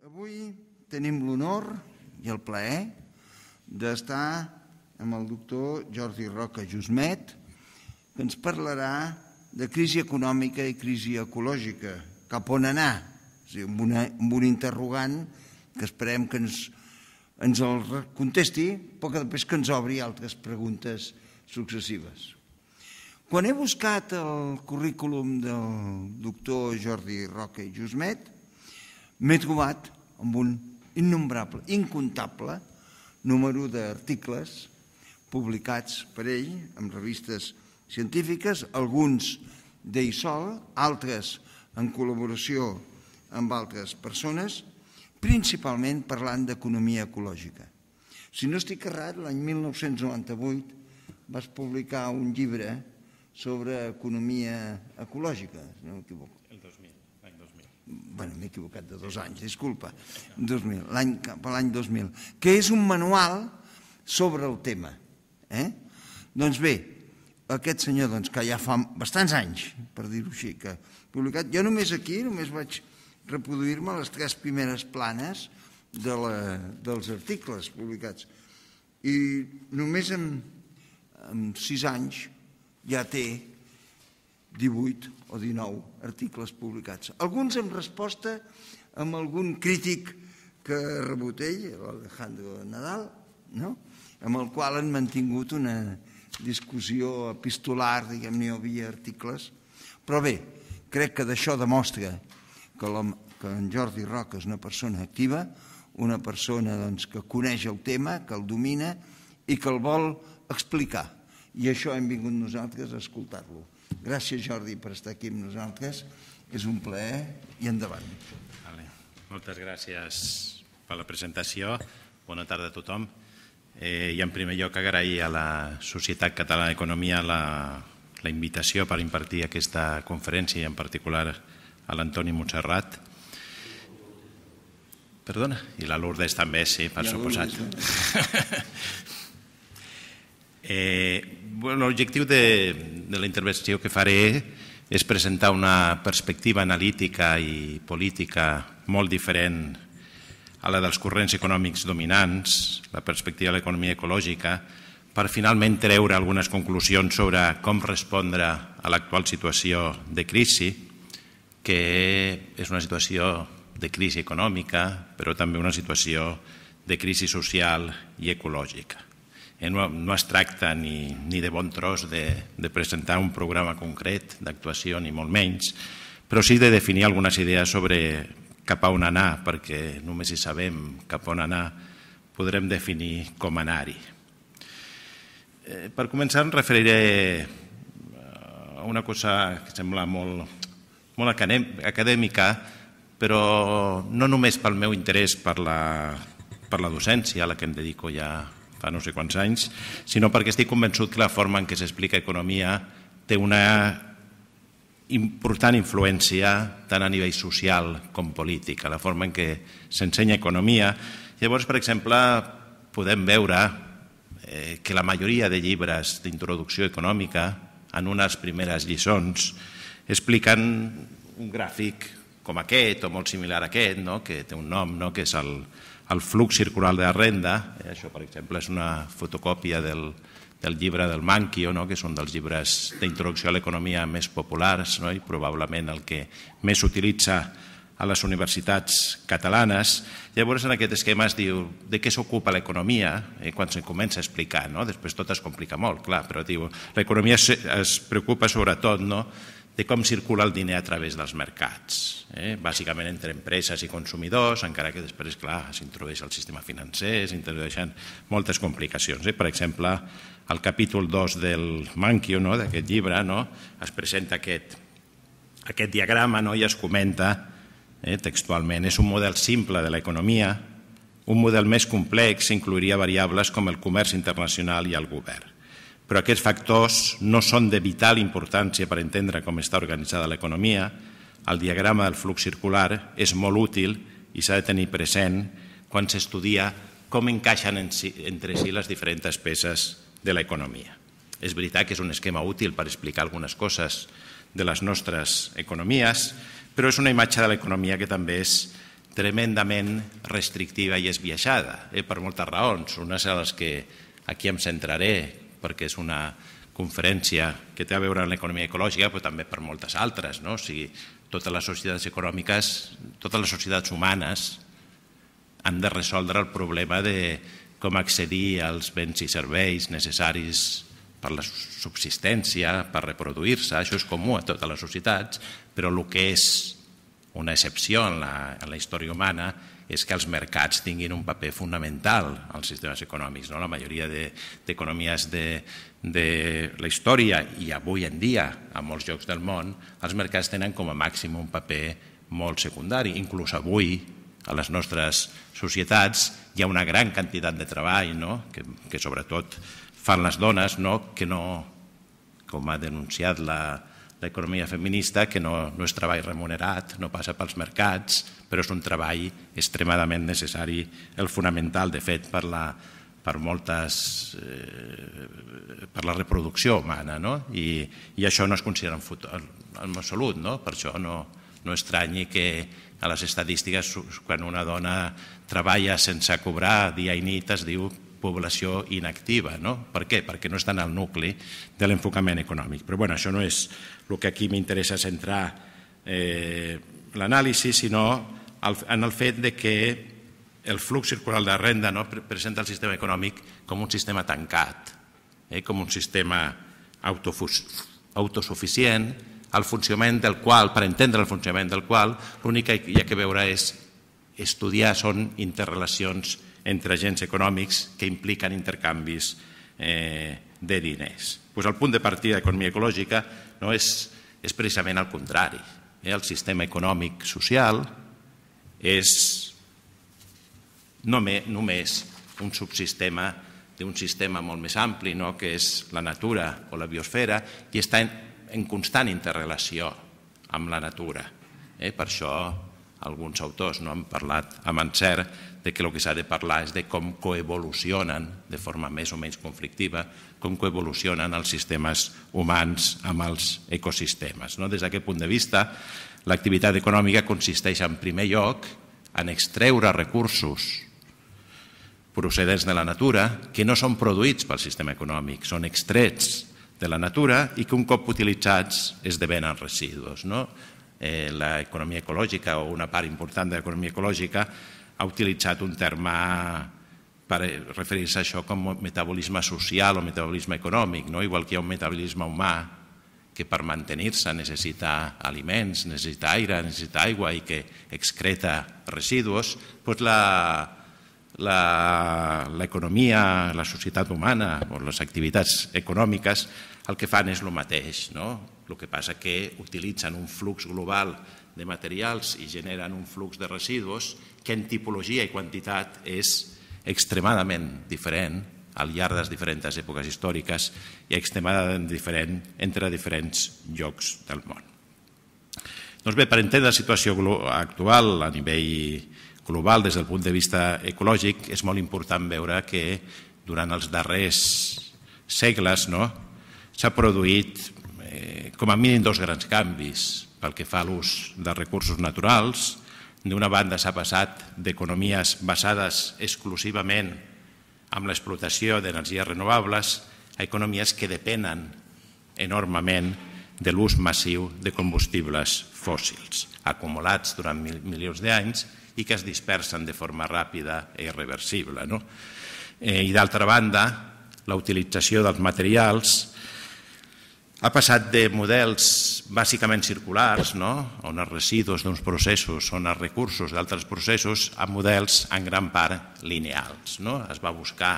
Avui tenim l'honor i el plaer d'estar amb el doctor Jordi Roca Jusmet, que ens parlarà de crisi econòmica i crisi ecològica, cap on anar, és dir, amb, una, amb un interrogant que esperem que ens, ens el contesti, però que després que ens obri altres preguntes successives. Quan he buscat el currículum del doctor Jordi Roca i Jusmet, m'he trobat amb un innombrable, incontable número d'articles publicats per ell en revistes científiques, alguns d'ell sol, altres en col·laboració amb altres persones, principalment parlant d'economia ecològica. Si no estic errat, l'any 1998 vas publicar un llibre sobre economia ecològica, si no m'equivoco. El bueno, m'he equivocat de dos anys, disculpa, 2000, l'any per l'any 2000, que és un manual sobre el tema. Eh? Doncs bé, aquest senyor doncs, que ja fa bastants anys, per dir-ho així, que publicat, jo només aquí només vaig reproduir-me les tres primeres planes de la, dels articles publicats. I només en, en sis anys ja té 18 o 19 articles publicats. Alguns en resposta amb algun crític que rebut ell, l'Alejandro Nadal, no? amb el qual han mantingut una discussió epistolar, diguem-ne, hi havia articles. Però bé, crec que d'això demostra que, que en Jordi Roca és una persona activa, una persona doncs, que coneix el tema, que el domina i que el vol explicar. I això hem vingut nosaltres a escoltar-lo. Gràcies, Jordi, per estar aquí amb nosaltres. És un plaer i endavant. Vale. Moltes gràcies per la presentació. Bona tarda a tothom. Eh, I en primer lloc agrair a la Societat Catalana d'Economia la, la invitació per impartir aquesta conferència i en particular a l'Antoni Montserrat. Perdona? I la Lourdes també, sí, per suposat. Eh, L'objectiu de, de la intervenció que faré és presentar una perspectiva analítica i política molt diferent a la dels corrents econòmics dominants, la perspectiva de l'economia ecològica, per finalment treure algunes conclusions sobre com respondre a l'actual situació de crisi, que és una situació de crisi econòmica, però també una situació de crisi social i ecològica. Eh, no, no es tracta ni, ni de bon tros de, de presentar un programa concret d'actuació, ni molt menys, però sí de definir algunes idees sobre cap a on anar, perquè només si sabem cap on anar podrem definir com anar-hi. Eh, per començar em referiré eh, a una cosa que sembla molt, molt acadèmica, però no només pel meu interès per la, per la docència, a la que em dedico ja fa no sé quants anys, sinó perquè estic convençut que la forma en què s'explica economia té una important influència tant a nivell social com política, la forma en què s'ensenya economia. Llavors, per exemple, podem veure eh, que la majoria de llibres d'introducció econòmica, en unes primeres lliçons, expliquen un gràfic com aquest o molt similar a aquest, no? que té un nom, no? que és el, el flux circular de la renda, eh, això per exemple és una fotocòpia del, del llibre del Manquio, no? que és un dels llibres d'introducció a l'economia més populars no? i probablement el que més s'utilitza a les universitats catalanes. Llavors, en aquest esquema es diu de què s'ocupa l'economia eh, quan se comença a explicar. No? Després tot es complica molt, clar, però diu l'economia es, es preocupa sobretot no? de com circula el diner a través dels mercats, eh? bàsicament entre empreses i consumidors, encara que després, clar, s'introdueix el sistema financer, s'introdueixen moltes complicacions. Eh? Per exemple, el capítol 2 del Manquio, no? d'aquest llibre, no? es presenta aquest, aquest diagrama no? i es comenta eh? textualment, és un model simple de l'economia, un model més complex incluiria variables com el comerç internacional i el govern però aquests factors no són de vital importància per entendre com està organitzada l'economia. El diagrama del flux circular és molt útil i s'ha de tenir present quan s'estudia com encaixen en si, entre si les diferents peces de l'economia. És veritat que és un esquema útil per explicar algunes coses de les nostres economies, però és una imatge de l'economia que també és tremendament restrictiva i esbiaixada, eh, per moltes raons. Una de les que aquí em centraré, perquè és una conferència que té a veure amb l'economia ecològica, però també per moltes altres. No? O sigui, totes les societats econòmiques, totes les societats humanes han de resoldre el problema de com accedir als béns i serveis necessaris per la subsistència, per reproduir-se, això és comú a totes les societats, però el que és una excepció en la, en la història humana és que els mercats tinguin un paper fonamental als sistemes econòmics. No? La majoria d'economies de, de, de la història i avui en dia a molts llocs del món els mercats tenen com a màxim un paper molt secundari. Inclús avui a les nostres societats hi ha una gran quantitat de treball no? que, que sobretot fan les dones no? que no, com ha denunciat la, d'economia feminista, que no, no és treball remunerat, no passa pels mercats, però és un treball extremadament necessari, el fonamental, de fet, per la, per moltes, eh, per la reproducció humana, no? I, i això no es considera en, futur, en absolut, no? Per això no, no estranyi que a les estadístiques, quan una dona treballa sense cobrar dia i nit, es diu població inactiva, no? Per què? Perquè no estan al nucli de l'enfocament econòmic. Però bueno, això no és el que aquí m'interessa centrar eh, l'anàlisi, sinó en el fet de que el flux circular de renda no, presenta el sistema econòmic com un sistema tancat, eh, com un sistema autosuficient, el funcionament del qual, per entendre el funcionament del qual, l'únic que hi ha que veure és estudiar són interrelacions entre agents econòmics que impliquen intercanvis eh, de diners. Pues el punt de partida d'economia ecològica no és, és precisament el contrari. Eh? El sistema econòmic social és només, només un subsistema d'un sistema molt més ampli, no? que és la natura o la biosfera, i està en, en constant interrelació amb la natura. Eh? Per això alguns autors no han parlat amb encert de que el que s'ha de parlar és de com coevolucionen de forma més o menys conflictiva, com coevolucionen els sistemes humans amb els ecosistemes. No? Des d'aquest punt de vista, l'activitat econòmica consisteix en primer lloc en extreure recursos procedents de la natura que no són produïts pel sistema econòmic, són extrets de la natura i que un cop utilitzats esdevenen residus. No? eh, l'economia ecològica o una part important de l'economia ecològica ha utilitzat un terme per eh, referir-se a això com metabolisme social o metabolisme econòmic, no? igual que hi ha un metabolisme humà que per mantenir-se necessita aliments, necessita aire, necessita aigua i que excreta residus, doncs l'economia, la, la, la societat humana o les activitats econòmiques el que fan és el mateix. No? El que passa que utilitzen un flux global de materials i generen un flux de residus que en tipologia i quantitat és extremadament diferent al llarg de les diferents èpoques històriques i extremadament diferent entre diferents llocs del món. Doncs bé, per entendre la situació actual a nivell global des del punt de vista ecològic és molt important veure que durant els darrers segles no, s'ha produït eh, com a mínim dos grans canvis pel que fa a l'ús de recursos naturals. D'una banda s'ha passat d'economies basades exclusivament en l'explotació d'energies renovables a economies que depenen enormement de l'ús massiu de combustibles fòssils, acumulats durant mil, milions d'anys i que es dispersen de forma ràpida i e irreversible. No? Eh, I d'altra banda, la utilització dels materials ha passat de models bàsicament circulars, no? on els residus d'uns processos són els recursos d'altres processos, a models en gran part lineals. No? Es va buscar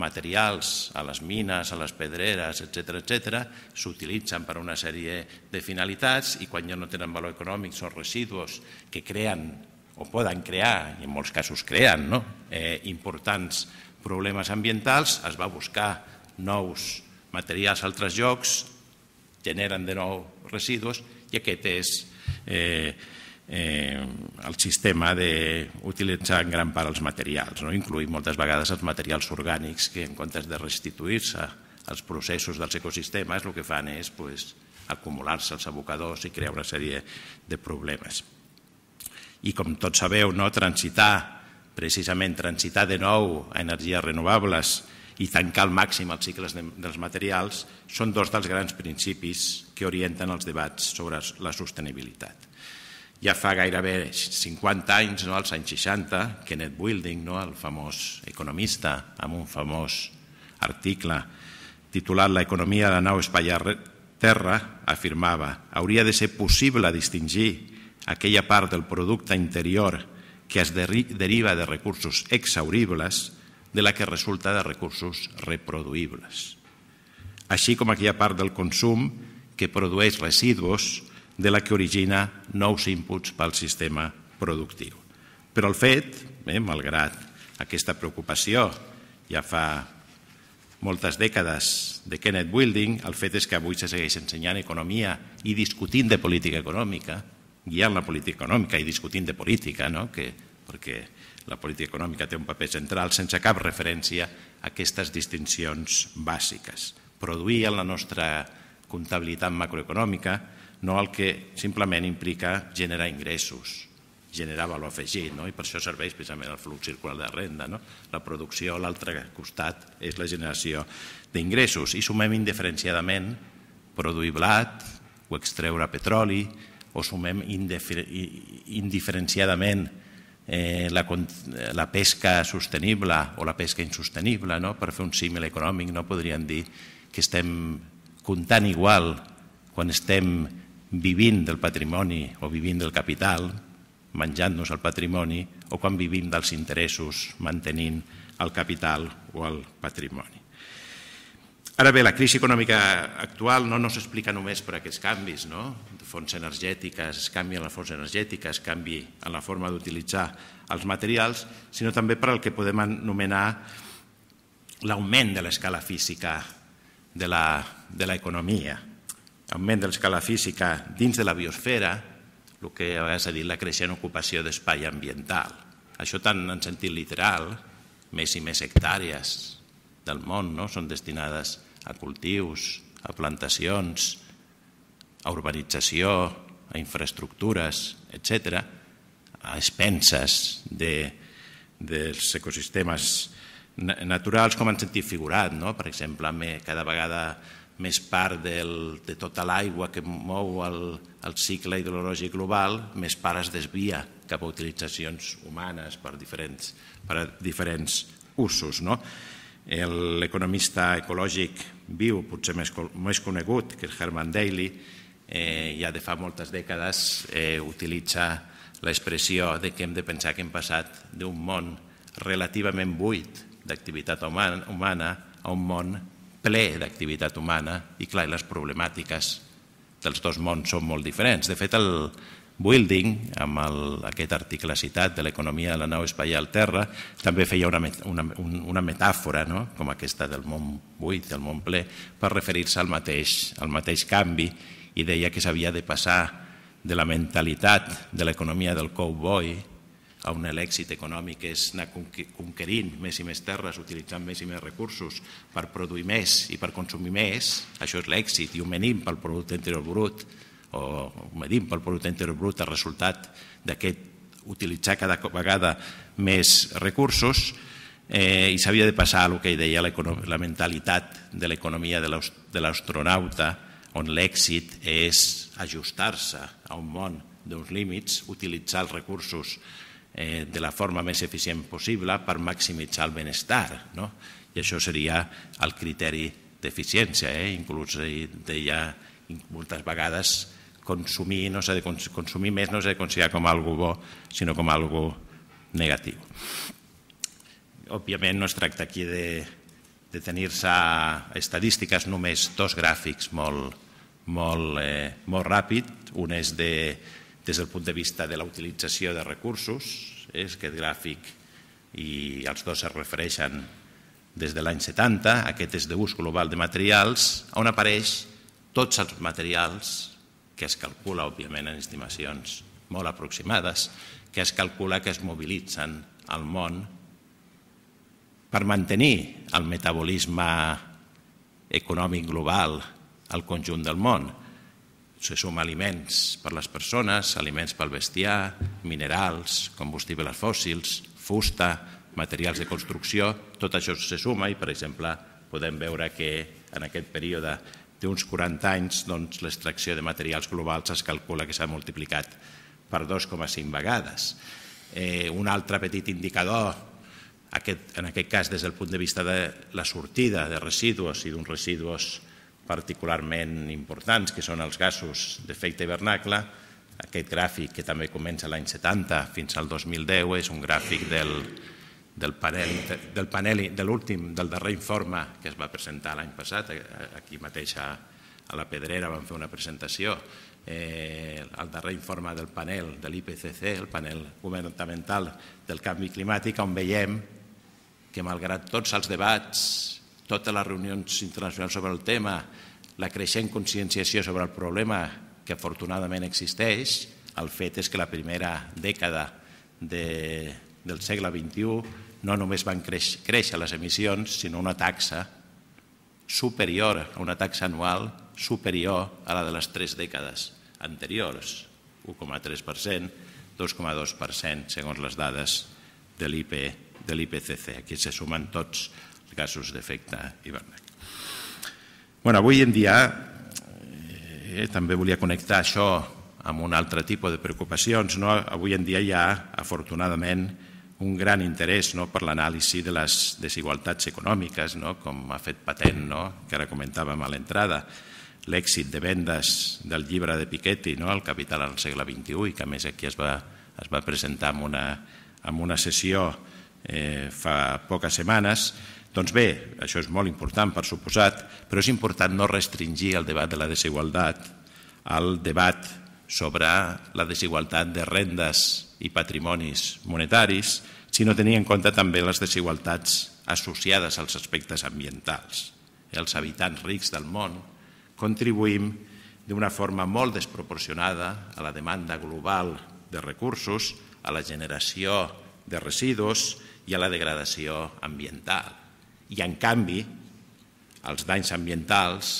materials a les mines, a les pedreres, etc etc, s'utilitzen per a una sèrie de finalitats i quan ja no tenen valor econòmic són residus que creen o poden crear, i en molts casos creen, no? eh, importants problemes ambientals, es va buscar nous materials a altres llocs, generen de nou residus i aquest és eh, eh, el sistema d'utilitzar en gran part els materials, no? incluir moltes vegades els materials orgànics que en comptes de restituir-se als processos dels ecosistemes el que fan és pues, acumular-se als abocadors i crear una sèrie de problemes. I com tots sabeu, no? transitar, precisament transitar de nou a energies renovables i tancar al màxim els cicles de, dels materials són dos dels grans principis que orienten els debats sobre la sostenibilitat. Ja fa gairebé 50 anys, no, als anys 60, Kenneth Wilding, no, el famós economista, amb un famós article titulat L'economia de la nau espai-terra, afirmava hauria de ser possible distingir aquella part del producte interior que es deriva de recursos exauribles de la que resulta de recursos reproduïbles, així com aquella part del consum que produeix residus de la que origina nous inputs pel sistema productiu. Però el fet, eh, malgrat aquesta preocupació ja fa moltes dècades de Kenneth Wilding, el fet és que avui se segueix ensenyant economia i discutint de política econòmica, guiant la política econòmica i discutint de política, no? que perquè la política econòmica té un paper central sense cap referència a aquestes distincions bàsiques. Produir en la nostra comptabilitat macroeconòmica no el que simplement implica generar ingressos, generar valor afegit, no? i per això serveix precisament el flux circular de renda. No? La producció, a l'altre costat, és la generació d'ingressos. I sumem indiferenciadament produir blat o extreure petroli, o sumem indiferenciadament eh, la, eh, la pesca sostenible o la pesca insostenible, no? per fer un símil econòmic, no podríem dir que estem comptant igual quan estem vivint del patrimoni o vivint del capital, menjant-nos el patrimoni, o quan vivim dels interessos mantenint el capital o el patrimoni. Ara bé, la crisi econòmica actual no, no s'explica només per aquests canvis, no? fonts energètiques, es canvia en la fonts energètica, es canvi en la forma d'utilitzar els materials, sinó també per al que podem anomenar l'augment de l'escala física de l'economia, augment de l'escala física dins de la biosfera, el que a vegades ha dit la creixent ocupació d'espai ambiental. Això tant en sentit literal, més i més hectàrees del món no? són destinades a a cultius, a plantacions, a urbanització, a infraestructures, etc., a expenses de, dels ecosistemes naturals com en sentit figurat, no? per exemple, cada vegada més part del, de tota l'aigua que mou el, el cicle hidrològic global, més part es desvia cap a utilitzacions humanes per diferents, per a diferents usos. No? L'economista ecològic viu, potser més, més conegut, que és Herman Daly, eh, ja de fa moltes dècades eh, utilitza l'expressió de que hem de pensar que hem passat d'un món relativament buit d'activitat humana, a un món ple d'activitat humana i clar, les problemàtiques dels dos mons són molt diferents. De fet, el, Building, amb el, aquest article citat de l'economia de la nau al Terra, també feia una, una, una metàfora, no? com aquesta del món buit, del món ple, per referir-se al mateix, al mateix canvi i deia que s'havia de passar de la mentalitat de l'economia del cowboy a un èxit econòmic que és anar conquerint més i més terres, utilitzant més i més recursos per produir més i per consumir més, això és l'èxit i un menim pel producte interior brut, o, com dit, pel producte interior brut el resultat d'aquest utilitzar cada vegada més recursos eh, i s'havia de passar el que deia la mentalitat de l'economia de l'astronauta, on l'èxit és ajustar-se a un món d'uns límits, utilitzar els recursos eh, de la forma més eficient possible per maximitzar el benestar. No? I això seria el criteri d'eficiència. Eh? Inclús deia moltes vegades consumir no s'ha de consumir més no s'ha de considerar com algo bo, sinó com algo negatiu. Òbviament no es tracta aquí de, de tenir-se estadístiques, només dos gràfics molt, molt, eh, molt ràpid. Un és de, des del punt de vista de la utilització de recursos, és aquest gràfic i els dos es refereixen des de l'any 70, aquest és d'ús global de materials, on apareix tots els materials que es calcula, òbviament, en estimacions molt aproximades, que es calcula que es mobilitzen al món per mantenir el metabolisme econòmic global al conjunt del món. Se suma aliments per les persones, aliments pel bestiar, minerals, combustibles fòssils, fusta, materials de construcció, tot això se suma i, per exemple, podem veure que en aquest període d'uns 40 anys doncs, l'extracció de materials globals es calcula que s'ha multiplicat per 2,5 vegades. Eh, un altre petit indicador, aquest, en aquest cas des del punt de vista de la sortida de residus i d'uns residus particularment importants, que són els gasos d'efecte hivernacle, aquest gràfic que també comença l'any 70 fins al 2010 és un gràfic del, del panel, del panel de l'últim, del darrer informe que es va presentar l'any passat, eh, aquí mateix a, a la Pedrera vam fer una presentació, eh, el darrer informe del panel de l'IPCC, el panel governamental del canvi climàtic, on veiem que malgrat tots els debats, totes les reunions internacionals sobre el tema, la creixent conscienciació sobre el problema que afortunadament existeix, el fet és que la primera dècada de, del segle XXI no només van creix, créixer les emissions, sinó una taxa superior a una taxa anual superior a la de les tres dècades anteriors, 1,3%, 2,2%, segons les dades de l'IPCC. Aquí se sumen tots els gasos d'efecte hivernacle. Bueno, avui en dia eh, també volia connectar això amb un altre tipus de preocupacions. No? Avui en dia ja, afortunadament, un gran interès no, per l'anàlisi de les desigualtats econòmiques, no, com ha fet Patent, no, que ara comentàvem a l'entrada, l'èxit de vendes del llibre de Piketty, no, El capital al segle XXI, i que a més aquí es va, es va presentar en una, en una sessió eh, fa poques setmanes, doncs bé, això és molt important per suposat, però és important no restringir el debat de la desigualtat al debat sobre la desigualtat de rendes i patrimonis monetaris, si no tenia en compte també les desigualtats associades als aspectes ambientals. Els habitants rics del món contribuïm d'una forma molt desproporcionada a la demanda global de recursos, a la generació de residus i a la degradació ambiental. I, en canvi, els danys ambientals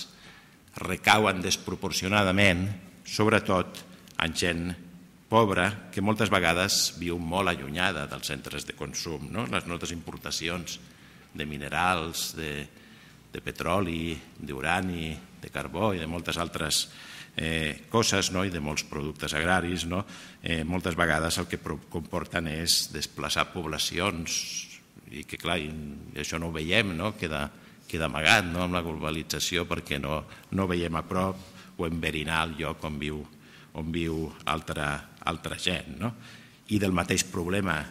recauen desproporcionadament, sobretot en gent pobra que moltes vegades viu molt allunyada dels centres de consum. No? Les nostres importacions de minerals, de, de petroli, d'urani, de carbó i de moltes altres eh, coses no? i de molts productes agraris, no? eh, moltes vegades el que comporten és desplaçar poblacions i que, clar, i això no ho veiem, no? Queda, queda amagat no? amb la globalització perquè no, no veiem a prop o enverinar el lloc on viu, on viu altra, al gent. no? i del mateix problema,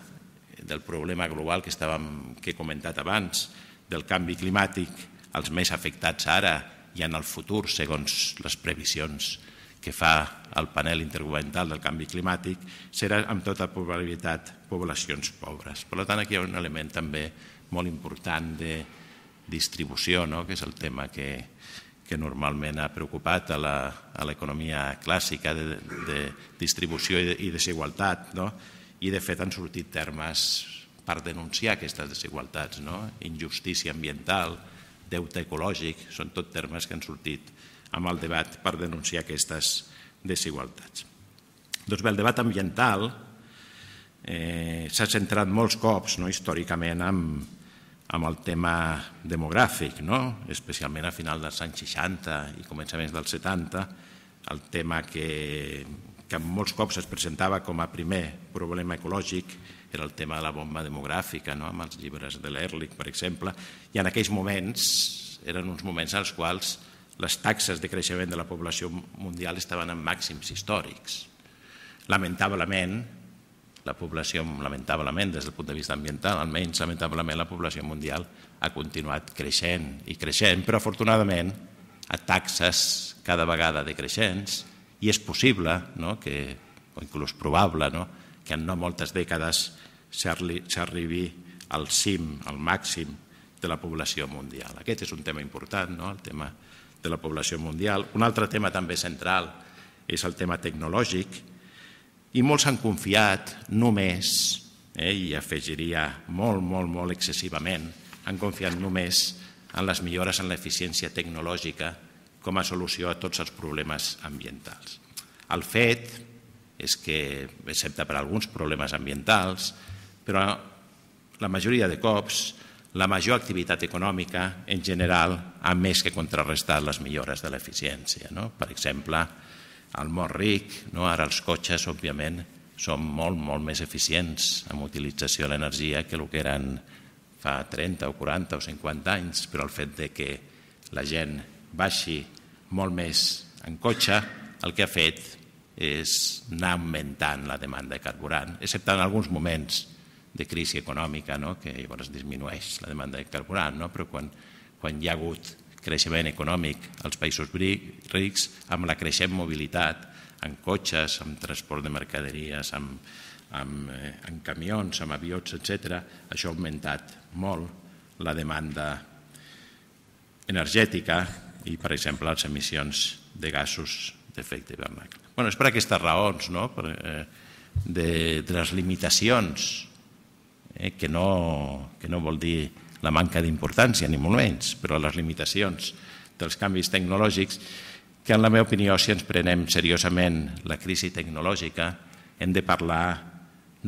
del problema global que, estàvem, que he comentat abans, del canvi climàtic, els més afectats ara i en el futur, segons les previsions que fa el panel intergovernamental del canvi climàtic, serà amb tota probabilitat poblacions pobres. Per tant, aquí hi ha un element també molt important de distribució, no? que és el tema que, que normalment ha preocupat a l'economia clàssica de, de distribució i, de, i desigualtat, no? i de fet han sortit termes per denunciar aquestes desigualtats, no? injustícia ambiental, deute ecològic, són tot termes que han sortit amb el debat per denunciar aquestes desigualtats. Doncs bé, el debat ambiental eh, s'ha centrat molts cops no, històricament en, amb el tema demogràfic, no? especialment a final dels anys 60 i començaments dels 70, el tema que, que molts cops es presentava com a primer problema ecològic era el tema de la bomba demogràfica, no? amb els llibres de l'Erlich, per exemple, i en aquells moments eren uns moments als quals les taxes de creixement de la població mundial estaven en màxims històrics. Lamentablement, la població, lamentablement, des del punt de vista ambiental, almenys lamentablement la població mundial ha continuat creixent i creixent, però afortunadament a taxes cada vegada decreixents i és possible, no, que, o inclús probable, no, que en no moltes dècades s'arribi al cim, al màxim de la població mundial. Aquest és un tema important, no? el tema de la població mundial. Un altre tema també central és el tema tecnològic, i molts han confiat només, eh, i afegiria molt, molt, molt excessivament, han confiat només en les millores en l'eficiència tecnològica com a solució a tots els problemes ambientals. El fet és que, excepte per alguns problemes ambientals, però la majoria de cops la major activitat econòmica en general ha més que contrarrestat les millores de l'eficiència. No? Per exemple, al món ric. No? Ara els cotxes, òbviament, són molt, molt més eficients en utilització de l'energia que el que eren fa 30 o 40 o 50 anys, però el fet de que la gent baixi molt més en cotxe, el que ha fet és anar augmentant la demanda de carburant, excepte en alguns moments de crisi econòmica, no? que llavors disminueix la demanda de carburant, no? però quan, quan hi ha hagut creixement econòmic als països rics, amb la creixent mobilitat, amb cotxes, amb transport de mercaderies, amb, amb, eh, camions, amb avions, etc. Això ha augmentat molt la demanda energètica i, per exemple, les emissions de gasos d'efecte hivernacle. Bueno, és per aquestes raons, no? per, eh, de, les limitacions, eh, que, no, que no vol dir la manca d'importància, ni molt menys, però les limitacions dels canvis tecnològics que, en la meva opinió, si ens prenem seriosament la crisi tecnològica, hem de parlar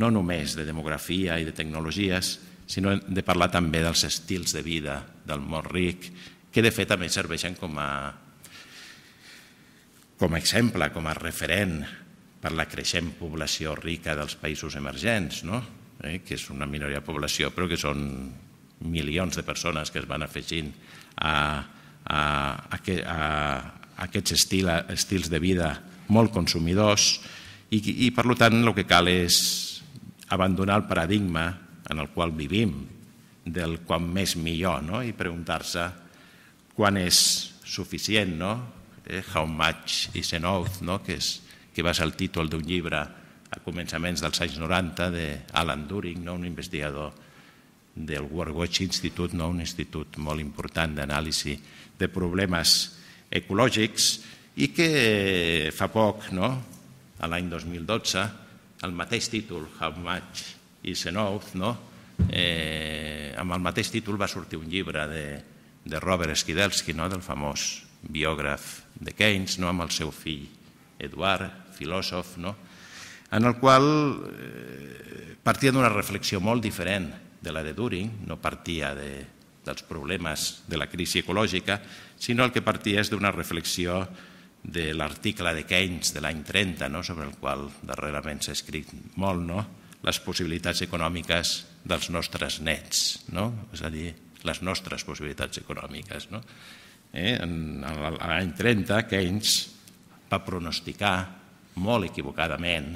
no només de demografia i de tecnologies, sinó hem de parlar també dels estils de vida del món ric, que de fet també serveixen com a, com a exemple, com a referent per la creixent població rica dels països emergents, no? eh? que és una minoria de població, però que són milions de persones que es van afegint a, a, a, a, a aquests estil, a, estils de vida molt consumidors i, i per tant el que cal és abandonar el paradigma en el qual vivim del quan més millor no? i preguntar-se quan és suficient, no? Eh, How much is enough, no? que, és, que va ser el títol d'un llibre a començaments dels anys 90 d'Alan Turing, no? un investigador del World Watch Institute, no? un institut molt important d'anàlisi de problemes ecològics i que fa poc, no? a l'any 2012, el mateix títol, How Much is Enough, no? eh, amb el mateix títol va sortir un llibre de, de Robert Skidelsky, no? del famós biògraf de Keynes, no? amb el seu fill Eduard, filòsof, no? en el qual eh, partia d'una reflexió molt diferent de la de Turing no partia de, dels problemes de la crisi ecològica, sinó el que partia és d'una reflexió de l'article de Keynes de l'any 30, no? sobre el qual darrerament s'ha escrit molt, no? les possibilitats econòmiques dels nostres nets, no? és a dir, les nostres possibilitats econòmiques. No? Eh? L'any 30, Keynes va pronosticar molt equivocadament,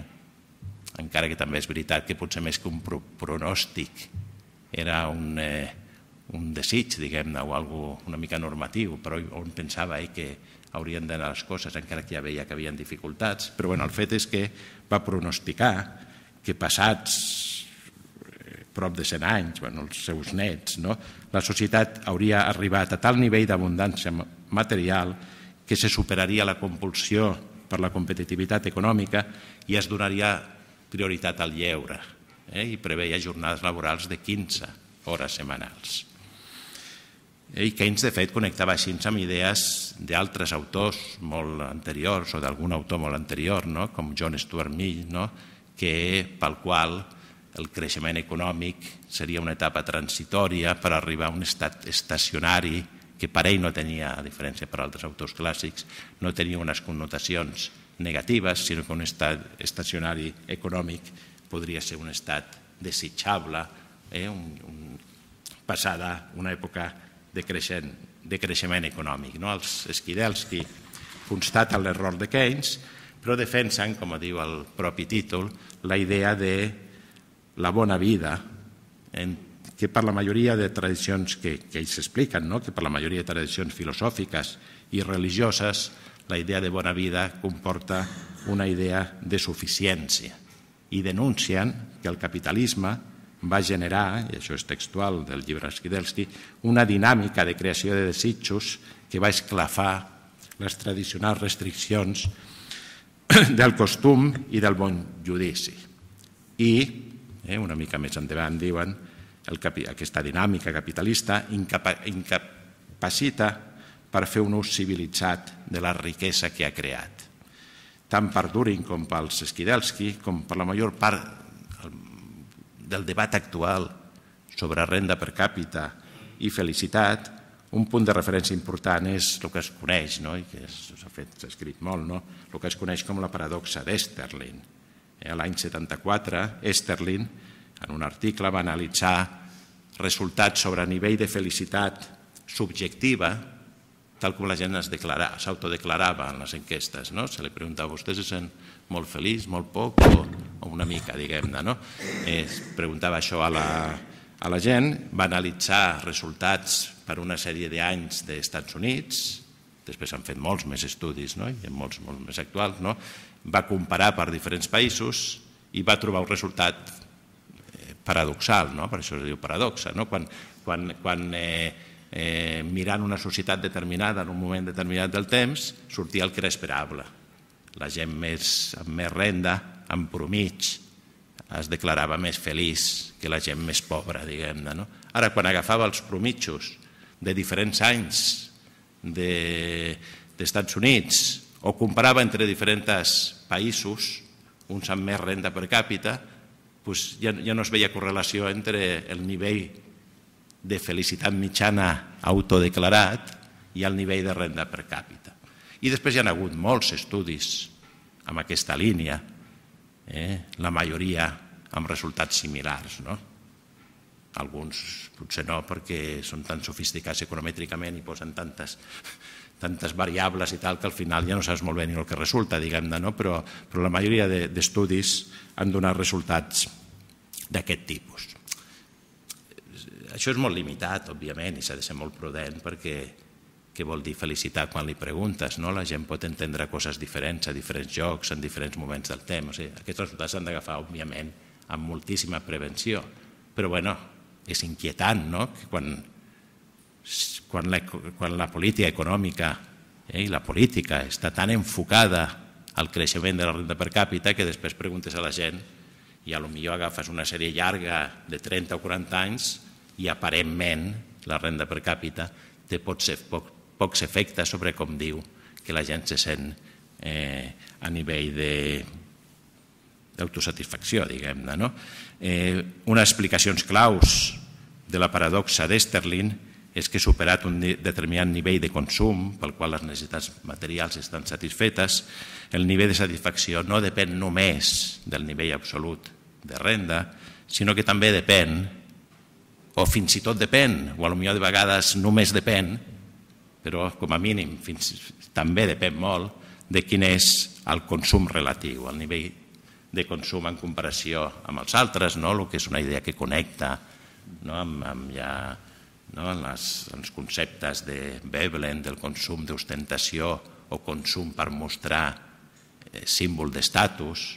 encara que també és veritat que potser més que un pronòstic era un, eh, un desig, diguem-ne, o algo una mica normatiu, però on pensava eh, que haurien d'anar les coses, encara que ja veia que hi havia dificultats. Però bueno, el fet és que va pronosticar que passats eh, prop de 100 anys, bueno, els seus nets, no? la societat hauria arribat a tal nivell d'abundància material que se superaria la compulsió per la competitivitat econòmica i es donaria prioritat al lleure, eh, i preveia jornades laborals de 15 hores setmanals. Eh? I Keynes, de fet, connectava així amb idees d'altres autors molt anteriors o d'algun autor molt anterior, no? com John Stuart Mill, no? que, pel qual el creixement econòmic seria una etapa transitòria per arribar a un estat estacionari que per ell no tenia, a diferència per altres autors clàssics, no tenia unes connotacions negatives, sinó que un estat estacionari econòmic podria ser un estat desitjable, eh? un, un, passada una època de, creixent, de creixement econòmic. No? Els Skidelsky constaten l'error de Keynes, però defensen, com diu el propi títol, la idea de la bona vida, en, que per la majoria de tradicions que, que ells expliquen, no? que per la majoria de tradicions filosòfiques i religioses, la idea de bona vida comporta una idea de suficiència i denuncien que el capitalisme va generar, i això és textual del llibre Esquidelski, una dinàmica de creació de desitjos que va esclafar les tradicionals restriccions del costum i del bon judici. I, eh, una mica més endavant, diuen, el, aquesta dinàmica capitalista incapa, incapacita per fer un ús civilitzat de la riquesa que ha creat tant per Durin com pels Skidelsky, com per la major part del debat actual sobre renda per càpita i felicitat, un punt de referència important és el que es coneix, no? i que s'ha fet, escrit molt, no? el que es coneix com la paradoxa d'Esterlin. Eh, L'any 74, Esterlin, en un article, va analitzar resultats sobre nivell de felicitat subjectiva tal com la gent es declara, s'autodeclarava en les enquestes. No? Se li preguntava, vostès són molt feliç, molt poc o, o una mica, diguem-ne. No? Es preguntava això a la, a la gent, va analitzar resultats per una sèrie d'anys Estats Units, després han fet molts més estudis no? i molts, molts més actuals, no? va comparar per diferents països i va trobar un resultat eh, paradoxal, no? per això es diu paradoxa. No? Quan, quan, quan eh, eh, mirant una societat determinada en un moment determinat del temps, sortia el que era esperable. La gent més, amb més renda, amb promig, es declarava més feliç que la gent més pobra, diguem-ne. No? Ara, quan agafava els promitjos de diferents anys d'Estats de, Units o comparava entre diferents països, uns amb més renda per càpita, doncs ja, ja no es veia correlació entre el nivell de felicitat mitjana autodeclarat i al nivell de renda per càpita. I després hi ha hagut molts estudis amb aquesta línia, eh? la majoria amb resultats similars. No? Alguns potser no, perquè són tan sofisticats econòmetricament i posen tantes, tantes variables i tal que al final ja no saps molt bé ni el que resulta, diguem-ne, no? però, però la majoria d'estudis de, han donat resultats d'aquest tipus això és molt limitat, òbviament, i s'ha de ser molt prudent perquè què vol dir felicitar quan li preguntes, no? La gent pot entendre coses diferents a diferents jocs, en diferents moments del temps. O sigui, aquests resultats s'han d'agafar, òbviament, amb moltíssima prevenció. Però, bueno, és inquietant, no?, que quan, quan, la, quan la política econòmica eh, i la política està tan enfocada al creixement de la renda per càpita que després preguntes a la gent i a lo millor agafes una sèrie llarga de 30 o 40 anys i aparentment la renda per càpita té pocs, poc, pocs efectes sobre com diu que la gent se sent eh, a nivell de d'autosatisfacció, diguem-ne. No? Eh, una explicació claus de la paradoxa d'Esterlin és que superat un determinat nivell de consum pel qual les necessitats materials estan satisfetes, el nivell de satisfacció no depèn només del nivell absolut de renda, sinó que també depèn o fins i tot depèn, o potser de vegades només depèn, però com a mínim fins, també depèn molt de quin és el consum relatiu, el nivell de consum en comparació amb els altres, no? el que és una idea que connecta no? amb, amb ja, no? en les, els conceptes de Veblen, del consum d'ostentació o consum per mostrar eh, símbol d'estatus,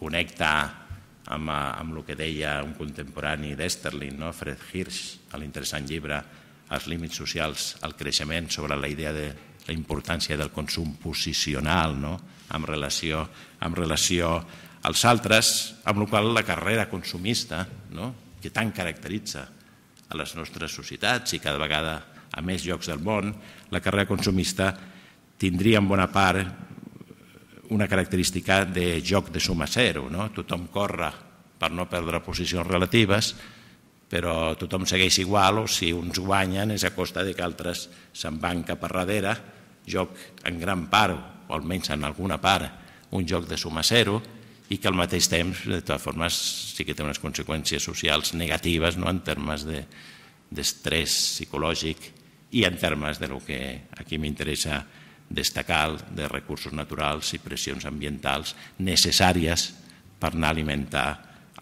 connecta amb, eh, amb el que deia un contemporani d'Esterlin, no? Fred Hirsch, a l'interessant llibre Els límits socials, el creixement, sobre la idea de la importància del consum posicional no? amb relació, amb relació als altres, amb la qual la carrera consumista, no? que tant caracteritza a les nostres societats i cada vegada a més llocs del món, la carrera consumista tindria en bona part una característica de joc de suma zero. No? Tothom corre per no perdre posicions relatives, però tothom segueix igual o si uns guanyen és a costa de que altres se'n van cap a darrere, joc en gran part, o almenys en alguna part, un joc de suma zero, i que al mateix temps, de totes formes, sí que té unes conseqüències socials negatives no? en termes d'estrès de, psicològic i en termes de lo que aquí m'interessa destacal de recursos naturals i pressions ambientals necessàries per anar alimentar,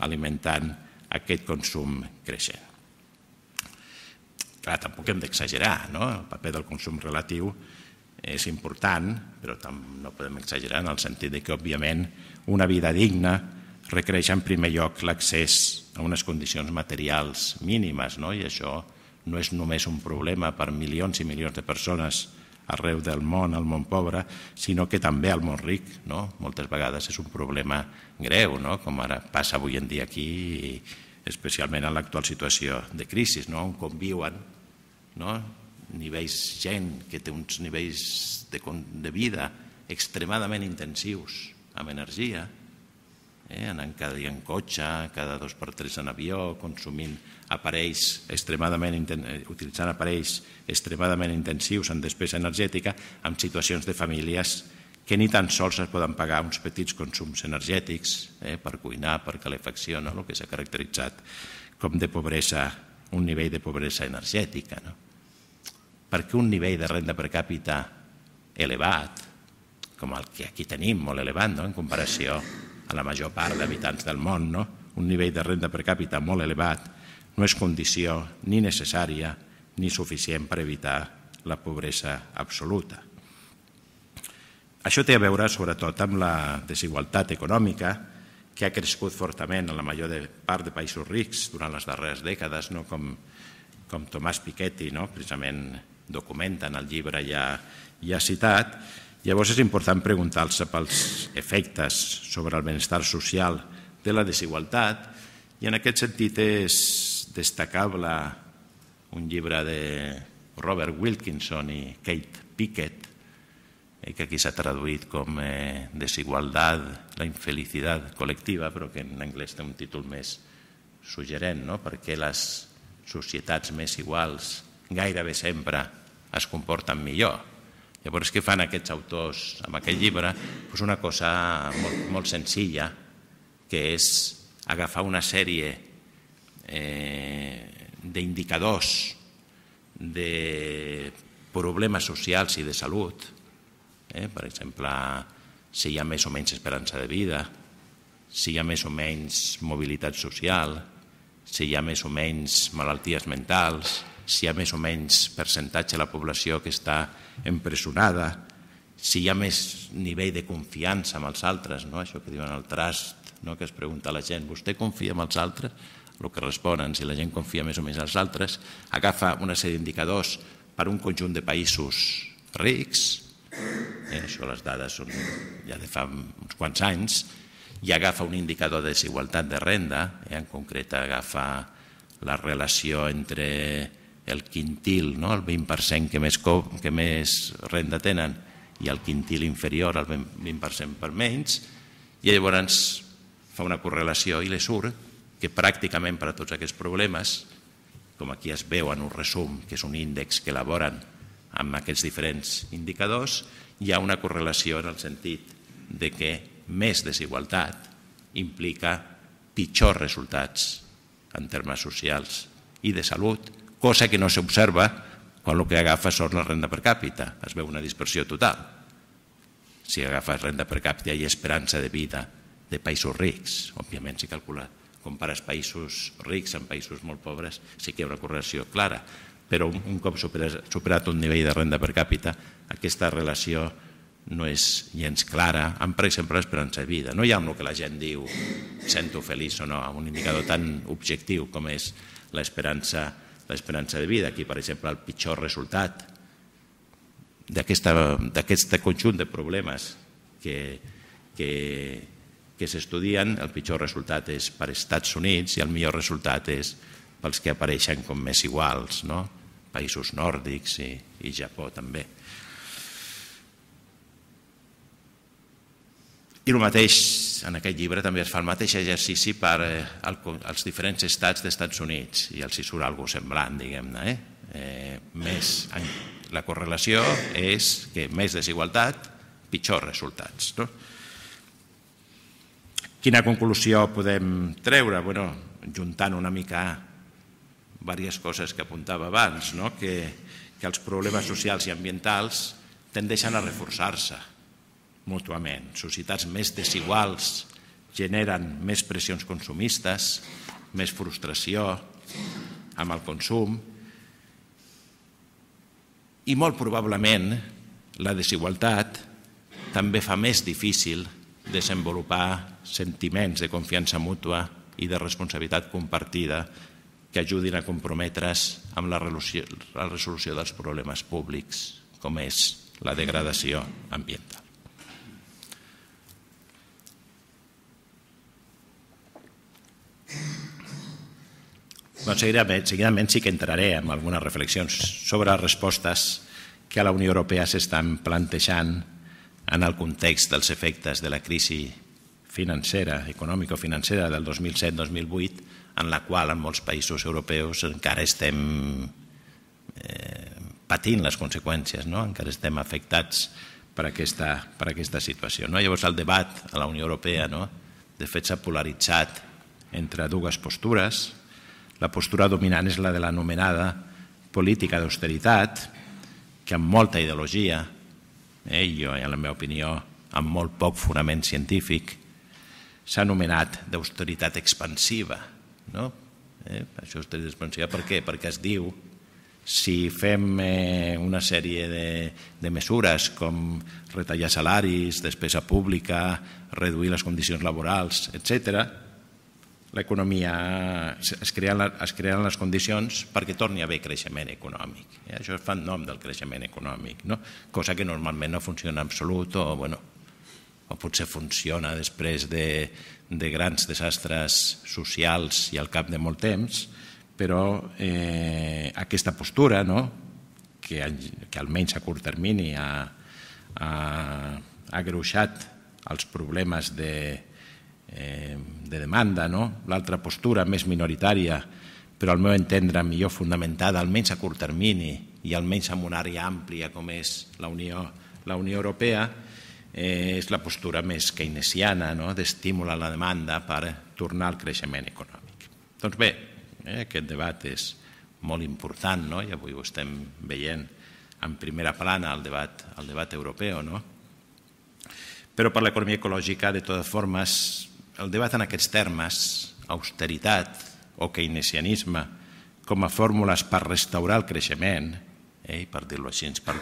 alimentant aquest consum creixent. Clar, tampoc hem d'exagerar, no? el paper del consum relatiu és important, però no podem exagerar en el sentit que, òbviament, una vida digna requereix en primer lloc l'accés a unes condicions materials mínimes, no? i això no és només un problema per milions i milions de persones arreu del món, al món pobre, sinó que també al món ric. No? Moltes vegades és un problema greu, no? com ara passa avui en dia aquí, i especialment en l'actual situació de crisi, no? on conviuen no? nivells gent que té uns nivells de, de vida extremadament intensius, amb energia, eh? anant cada dia en cotxe, cada dos per tres en avió, consumint aparells extremadament, eh, utilitzant aparells extremadament intensius en despesa energètica, en situacions de famílies que ni tan sols es poden pagar uns petits consums energètics eh? per cuinar, per calefacció, no? el que s'ha caracteritzat com de pobresa, un nivell de pobresa energètica. No? Perquè un nivell de renda per càpita elevat, com el que aquí tenim, molt elevat, no? en comparació a la major part d'habitants del món, no? un nivell de renda per càpita molt elevat, no és condició ni necessària ni suficient per evitar la pobresa absoluta. Això té a veure sobretot amb la desigualtat econòmica que ha crescut fortament en la major part de països rics durant les darreres dècades, no? com, com Tomàs Piketty no? precisament documenta en el llibre ja, ja citat, Llavors és important preguntar-se pels efectes sobre el benestar social de la desigualtat i en aquest sentit és destacable un llibre de Robert Wilkinson i Kate Pickett eh, que aquí s'ha traduït com eh, desigualtat, la infelicitat col·lectiva, però que en anglès té un títol més suggerent, no? perquè les societats més iguals gairebé sempre es comporten millor Llavors, què fan aquests autors amb aquest llibre? Pues una cosa molt, molt senzilla, que és agafar una sèrie eh, d'indicadors de problemes socials i de salut, eh? per exemple, si hi ha més o menys esperança de vida, si hi ha més o menys mobilitat social, si hi ha més o menys malalties mentals, si hi ha més o menys percentatge de la població que està empresonada, si hi ha més nivell de confiança amb els altres, no? això que diuen el trust, no? que es pregunta a la gent, vostè confia en els altres? El que responen, si la gent confia més o menys en els altres, agafa una sèrie d'indicadors per un conjunt de països rics, eh, això les dades són ja de fa uns quants anys, i agafa un indicador de desigualtat de renda, eh, en concret agafa la relació entre el quintil, no? el 20% que més, que més renda tenen, i el quintil inferior, el 20% per menys, i llavors fa una correlació i li surt que pràcticament per a tots aquests problemes, com aquí es veu en un resum, que és un índex que elaboren amb aquests diferents indicadors, hi ha una correlació en el sentit de que més desigualtat implica pitjors resultats en termes socials i de salut cosa que no s'observa quan el que agafa són la renda per càpita. Es veu una dispersió total. Si agafes renda per càpita i esperança de vida de països rics, òbviament si calcula compares països rics amb països molt pobres, sí que hi ha una correlació clara, però un cop superat un nivell de renda per càpita, aquesta relació no és gens clara amb, per exemple, l'esperança de vida. No hi ha el que la gent diu, sento feliç o no, amb un indicador tan objectiu com és l'esperança l'esperança de vida. Aquí, per exemple, el pitjor resultat d'aquest conjunt de problemes que, que, que s'estudien, el pitjor resultat és per Estats Units i el millor resultat és pels que apareixen com més iguals, no? països nòrdics i, i Japó també. I el mateix, en aquest llibre també es fa el mateix exercici per eh, als diferents estats dels Estats Units i els hi surt alguna semblant, diguem-ne. Eh? Eh, més, la correlació és que més desigualtat, pitjors resultats. No? Quina conclusió podem treure? Bueno, juntant una mica diverses coses que apuntava abans, no? que, que els problemes socials i ambientals tendeixen a reforçar-se mútuament. Societats més desiguals generen més pressions consumistes, més frustració amb el consum i molt probablement la desigualtat també fa més difícil desenvolupar sentiments de confiança mútua i de responsabilitat compartida que ajudin a comprometre's amb la resolució, la resolució dels problemes públics, com és la degradació ambiental. Doncs seguidament, seguidament sí que entraré en algunes reflexions sobre les respostes que a la Unió Europea s'estan plantejant en el context dels efectes de la crisi financera, econòmica o financera del 2007-2008, en la qual en molts països europeus encara estem eh, patint les conseqüències, no? encara estem afectats per aquesta, per aquesta situació. No? Llavors el debat a la Unió Europea no? de fet s'ha polaritzat entre dues postures. La postura dominant és la de l'anomenada política d'austeritat, que amb molta ideologia, eh, jo, en la meva opinió, amb molt poc fonament científic, s'ha anomenat d'austeritat expansiva. No? Eh? Això és expansiva per què? Perquè es diu si fem eh, una sèrie de, de mesures com retallar salaris, despesa pública, reduir les condicions laborals, etc, l'economia, es, creen es creen les condicions perquè torni a haver creixement econòmic. I eh, això es fa en nom del creixement econòmic, no? cosa que normalment no funciona en absolut o, bueno, o potser funciona després de, de grans desastres socials i al cap de molt temps, però eh, aquesta postura, no? que, que almenys a curt termini ha, ha, ha els problemes de, eh, de demanda, no? l'altra postura més minoritària, però al meu entendre millor fundamentada, almenys a curt termini i almenys en una àrea àmplia com és la Unió, la Unió Europea, eh, és la postura més keynesiana no? d'estímul a la demanda per tornar al creixement econòmic. Doncs bé, eh, aquest debat és molt important no? i avui ho estem veient en primera plana al debat, el debat europeu. No? Però per l'economia ecològica, de totes formes, el debat en aquests termes, austeritat o keynesianisme, com a fórmules per restaurar el creixement, eh, per dir lo així, per,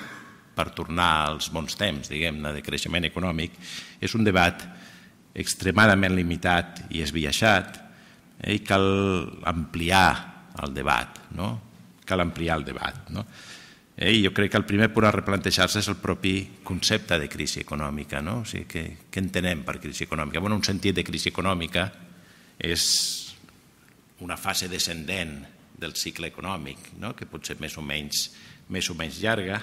per tornar als bons temps, diguem-ne, de creixement econòmic, és un debat extremadament limitat i esbiaixat eh, i cal ampliar el debat, no? cal ampliar el debat. No? Eh? jo crec que el primer punt a replantejar-se és el propi concepte de crisi econòmica. No? O sigui, què, què entenem per crisi econòmica? Bueno, un sentit de crisi econòmica és una fase descendent del cicle econòmic, no? que pot ser més o menys, més o menys llarga.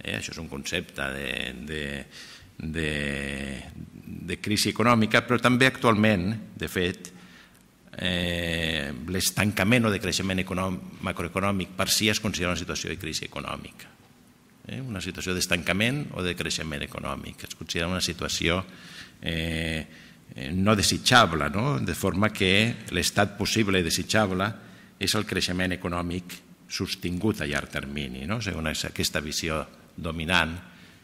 Eh? Això és un concepte de, de, de, de crisi econòmica, però també actualment, de fet, eh, l'estancament o decreixement econòmic, macroeconòmic per si es considera una situació de crisi econòmica. Eh? Una situació d'estancament o de creixement econòmic. Es considera una situació eh, eh no desitjable, no? de forma que l'estat possible i desitjable és el creixement econòmic sostingut a llarg termini, no? segons aquesta visió dominant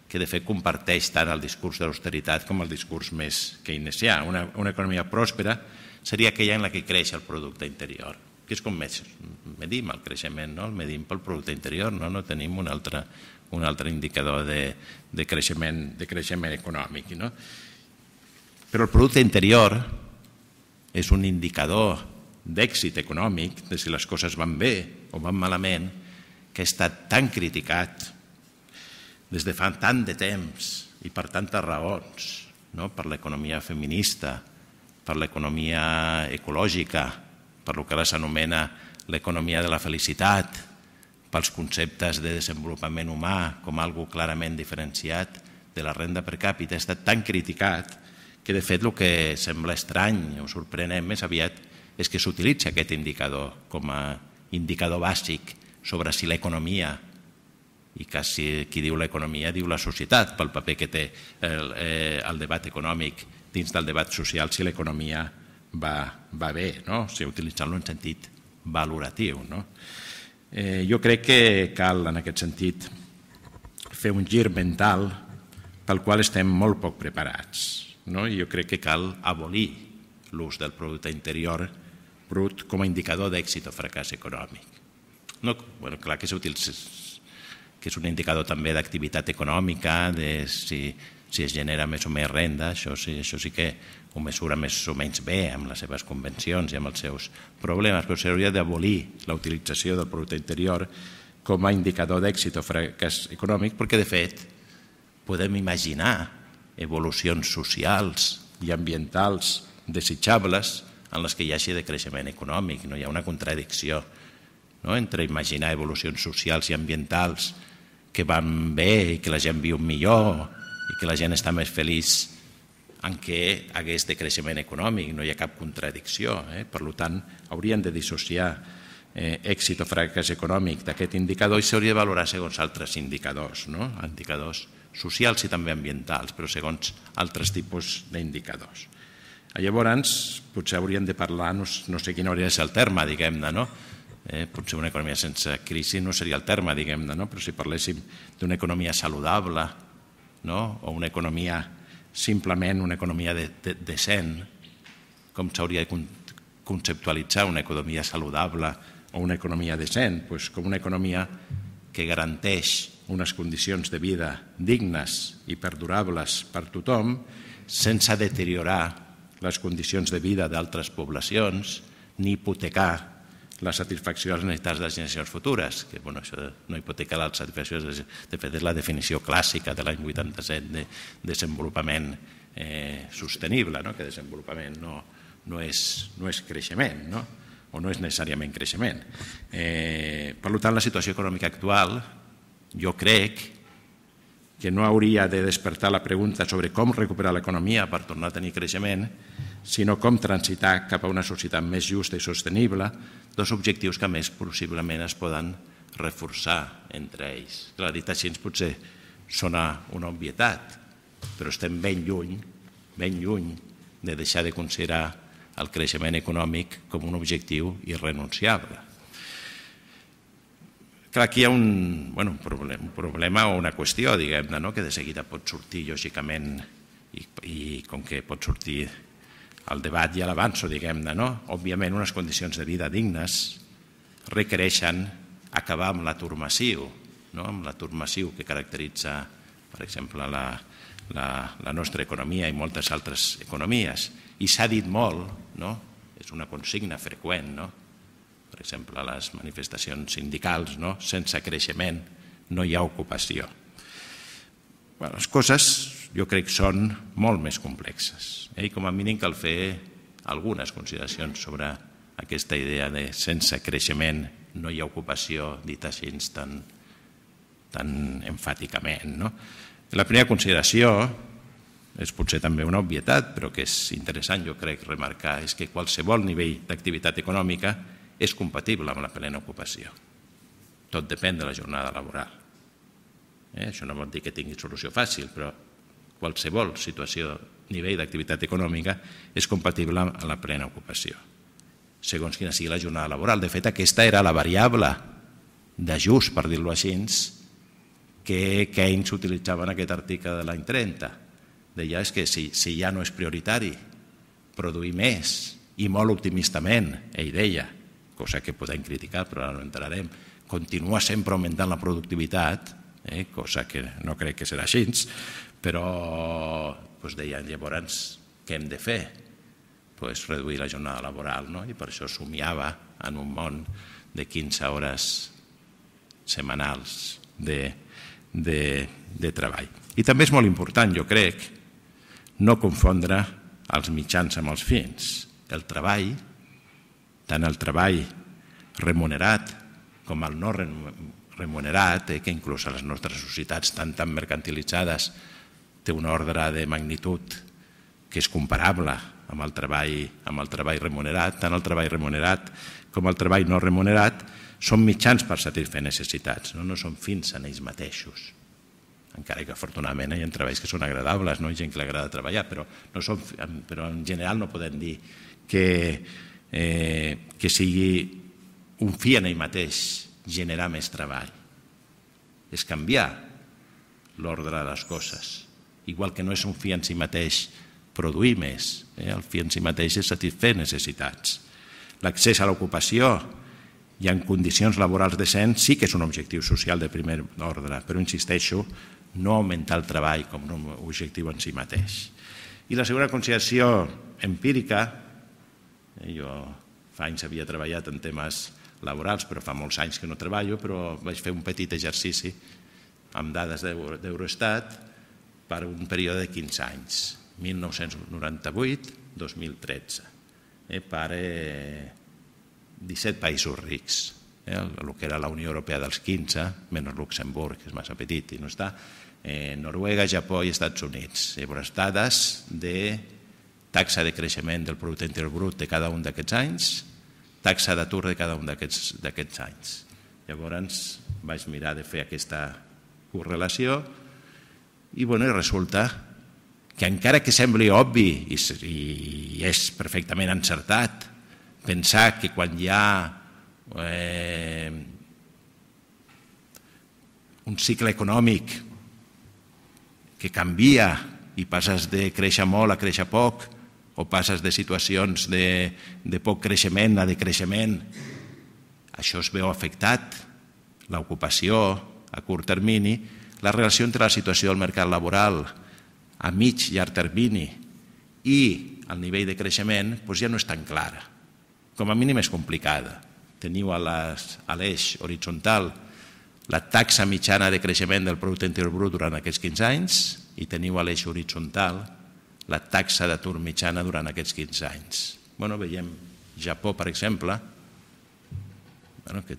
que de fet comparteix tant el discurs de l'austeritat com el discurs més keynesià. Una, una economia pròspera seria aquella en la que creix el producte interior, que és com més medim el creixement, no? el medim pel producte interior, no, no tenim un altre, un altre indicador de, de, creixement, de creixement econòmic. No? Però el producte interior és un indicador d'èxit econòmic, de si les coses van bé o van malament, que ha estat tan criticat des de fa tant de temps i per tantes raons, no? per l'economia feminista, per l'economia ecològica, per el que ara s'anomena l'economia de la felicitat, pels conceptes de desenvolupament humà com algo clarament diferenciat de la renda per càpita, ha estat tan criticat que de fet el que sembla estrany o sorprenent més aviat és que s'utilitza aquest indicador com a indicador bàsic sobre si l'economia i quasi qui diu l'economia diu la societat pel paper que té el, eh, el debat econòmic dins del debat social si l'economia va, va bé, no? si utilitzant-lo en sentit valoratiu. No? Eh, jo crec que cal, en aquest sentit, fer un gir mental pel qual estem molt poc preparats. No? I jo crec que cal abolir l'ús del producte interior brut com a indicador d'èxit o fracàs econòmic. No, bueno, clar que, que és un indicador també d'activitat econòmica, de si si es genera més o més renda, això sí, això sí que ho mesura més o menys bé amb les seves convencions i amb els seus problemes, però s'hauria d'abolir la utilització del producte interior com a indicador d'èxit o fracàs econòmic, perquè de fet podem imaginar evolucions socials i ambientals desitjables en les que hi hagi decreixement econòmic, no hi ha una contradicció no? entre imaginar evolucions socials i ambientals que van bé i que la gent viu millor i que la gent està més feliç en què hagués de creixement econòmic, no hi ha cap contradicció. Eh? Per tant, haurien de dissociar eh, èxit o fracàs econòmic d'aquest indicador i s'hauria de valorar segons altres indicadors, no? indicadors socials i també ambientals, però segons altres tipus d'indicadors. Ah, llavors, potser hauríem de parlar, no, no sé quin hauria de ser el terme, diguem-ne, no? Eh, potser una economia sense crisi no seria el terme, diguem-ne, no? però si parléssim d'una economia saludable, no? o una economia simplement una economia de, de, decent, com s'hauria de conceptualitzar una economia saludable o una economia decent, Pues com una economia que garanteix unes condicions de vida dignes i perdurables per tothom sense deteriorar les condicions de vida d'altres poblacions ni hipotecar la satisfacció de les necessitats de les generacions futures, que bueno, això no hipoteca la satisfacció, de fet és la definició clàssica de l'any 87 de desenvolupament eh, sostenible, no? que desenvolupament no, no, és, no és creixement, no? o no és necessàriament creixement. Eh, per tant, la situació econòmica actual, jo crec que no hauria de despertar la pregunta sobre com recuperar l'economia per tornar a tenir creixement, sinó com transitar cap a una societat més justa i sostenible, dos objectius que més possiblement es poden reforçar entre ells. Clar, dit així potser sona una obvietat, però estem ben lluny, ben lluny de deixar de considerar el creixement econòmic com un objectiu irrenunciable. Clar, aquí hi ha un, bueno, un, problema, un problema o una qüestió, diguem-ne, no? que de seguida pot sortir, lògicament, i, i com que pot sortir el debat ja l'avanço, diguem-ne, no? Òbviament, unes condicions de vida dignes requereixen acabar amb l'atur massiu, no? amb l'atur massiu que caracteritza, per exemple, la, la, la nostra economia i moltes altres economies. I s'ha dit molt, no? és una consigna freqüent, no? per exemple, a les manifestacions sindicals, no? sense creixement no hi ha ocupació. les coses jo crec que són molt més complexes. Eh, I com a mínim cal fer algunes consideracions sobre aquesta idea de sense creixement no hi ha ocupació, dit així tan, tan enfàticament. No? La primera consideració és potser també una obvietat, però que és interessant, jo crec, remarcar, és que qualsevol nivell d'activitat econòmica és compatible amb la plena ocupació. Tot depèn de la jornada laboral. Eh? Això no vol dir que tingui solució fàcil, però qualsevol situació, nivell d'activitat econòmica, és compatible amb la plena ocupació, segons quina sigui la jornada laboral. De fet, aquesta era la variable d'ajust, per dir-lo així, que Keynes utilitzava en aquest article de l'any 30. Deia és que si, si ja no és prioritari produir més i molt optimistament, ell deia, cosa que podem criticar però ara no entrarem, continua sempre augmentant la productivitat, eh, cosa que no crec que serà així, però doncs deien llavors què hem de fer? Pues reduir la jornada laboral, no? i per això somiava en un món de 15 hores setmanals de, de, de treball. I també és molt important, jo crec, no confondre els mitjans amb els fins. El treball, tant el treball remunerat com el no remunerat, eh, que inclús a les nostres societats tan, tan mercantilitzades té un ordre de magnitud que és comparable amb el treball, amb el treball remunerat, tant el treball remunerat com el treball no remunerat són mitjans per satisfer necessitats, no, no són fins en ells mateixos. Encara que afortunadament hi ha treballs que són agradables, no? hi ha gent que li agrada treballar, però, no són, però en general no podem dir que, eh, que sigui un fi en ell mateix generar més treball. És canviar l'ordre de les coses igual que no és un fi en si mateix produir més, eh? el fi en si mateix és satisfer necessitats. L'accés a l'ocupació i en condicions laborals decents sí que és un objectiu social de primer ordre, però insisteixo, no augmentar el treball com un objectiu en si mateix. I la segona consideració empírica, eh, jo fa anys havia treballat en temes laborals, però fa molts anys que no treballo, però vaig fer un petit exercici amb dades d'Eurostat, per un període de 15 anys, 1998-2013, eh, per eh, 17 països rics, eh, el que era la Unió Europea dels 15, menys Luxemburg, que és massa petit i no està, eh, Noruega, Japó i Estats Units. Eh, Llavors, dades de taxa de creixement del producte interior brut de cada un d'aquests anys, taxa d'atur de cada un d'aquests anys. Llavors, vaig mirar de fer aquesta correlació i, bueno, resulta que encara que sembli obvi i, i és perfectament encertat pensar que quan hi ha eh, un cicle econòmic que canvia i passes de créixer molt a créixer poc o passes de situacions de, de poc creixement a de creixement, això es veu afectat, l'ocupació a curt termini, la relació entre la situació del mercat laboral a mig i llarg termini i el nivell de creixement doncs ja no és tan clara. Com a mínim és complicada. Teniu a l'eix horitzontal la taxa mitjana de creixement del producte interior brut durant aquests 15 anys i teniu a l'eix horitzontal la taxa d'atur mitjana durant aquests 15 anys. Bueno, veiem Japó, per exemple, bueno, que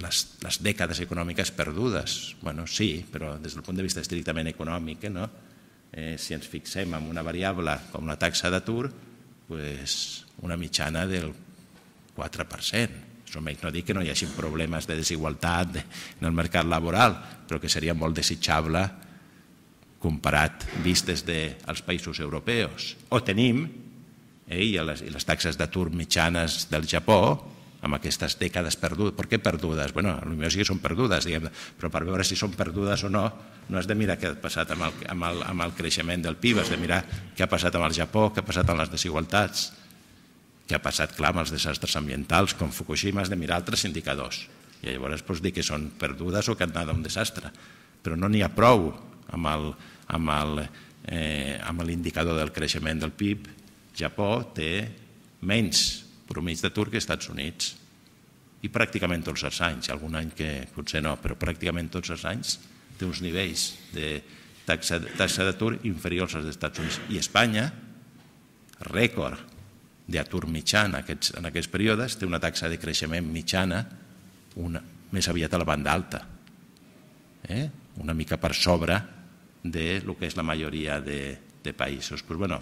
les, les dècades econòmiques perdudes. Bueno, sí, però des del punt de vista estrictament econòmic, eh, no? eh, si ens fixem en una variable com la taxa d'atur, pues una mitjana del 4%. Això no dic que no hi hagi problemes de desigualtat en el mercat laboral, però que seria molt desitjable comparat vist des dels països europeus. O tenim, eh, i les, i les taxes d'atur mitjanes del Japó, amb aquestes dècades perdudes. Per què perdudes? Bé, potser sí que són perdudes, diguem, però per veure si són perdudes o no, no has de mirar què ha passat amb el, amb el, amb el creixement del PIB, has de mirar què ha passat amb el Japó, què ha passat amb les desigualtats, què ha passat, clar, amb els desastres ambientals, com Fukushima, has de mirar altres indicadors. I llavors pots doncs, dir que són perdudes o que han anat a un desastre. Però no n'hi ha prou amb el, amb el, eh, amb l'indicador del creixement del PIB. Japó té menys per un d'atur que als Estats Units. I pràcticament tots els anys, algun any que potser no, però pràcticament tots els anys té uns nivells de taxa, taxa d'atur inferiors als Estats Units. I Espanya, rècord d'atur mitjà en aquests, en aquests períodes, té una taxa de creixement mitjana una, més aviat a la banda alta, eh? una mica per sobre de lo que és la majoria de, de països. Però, bueno,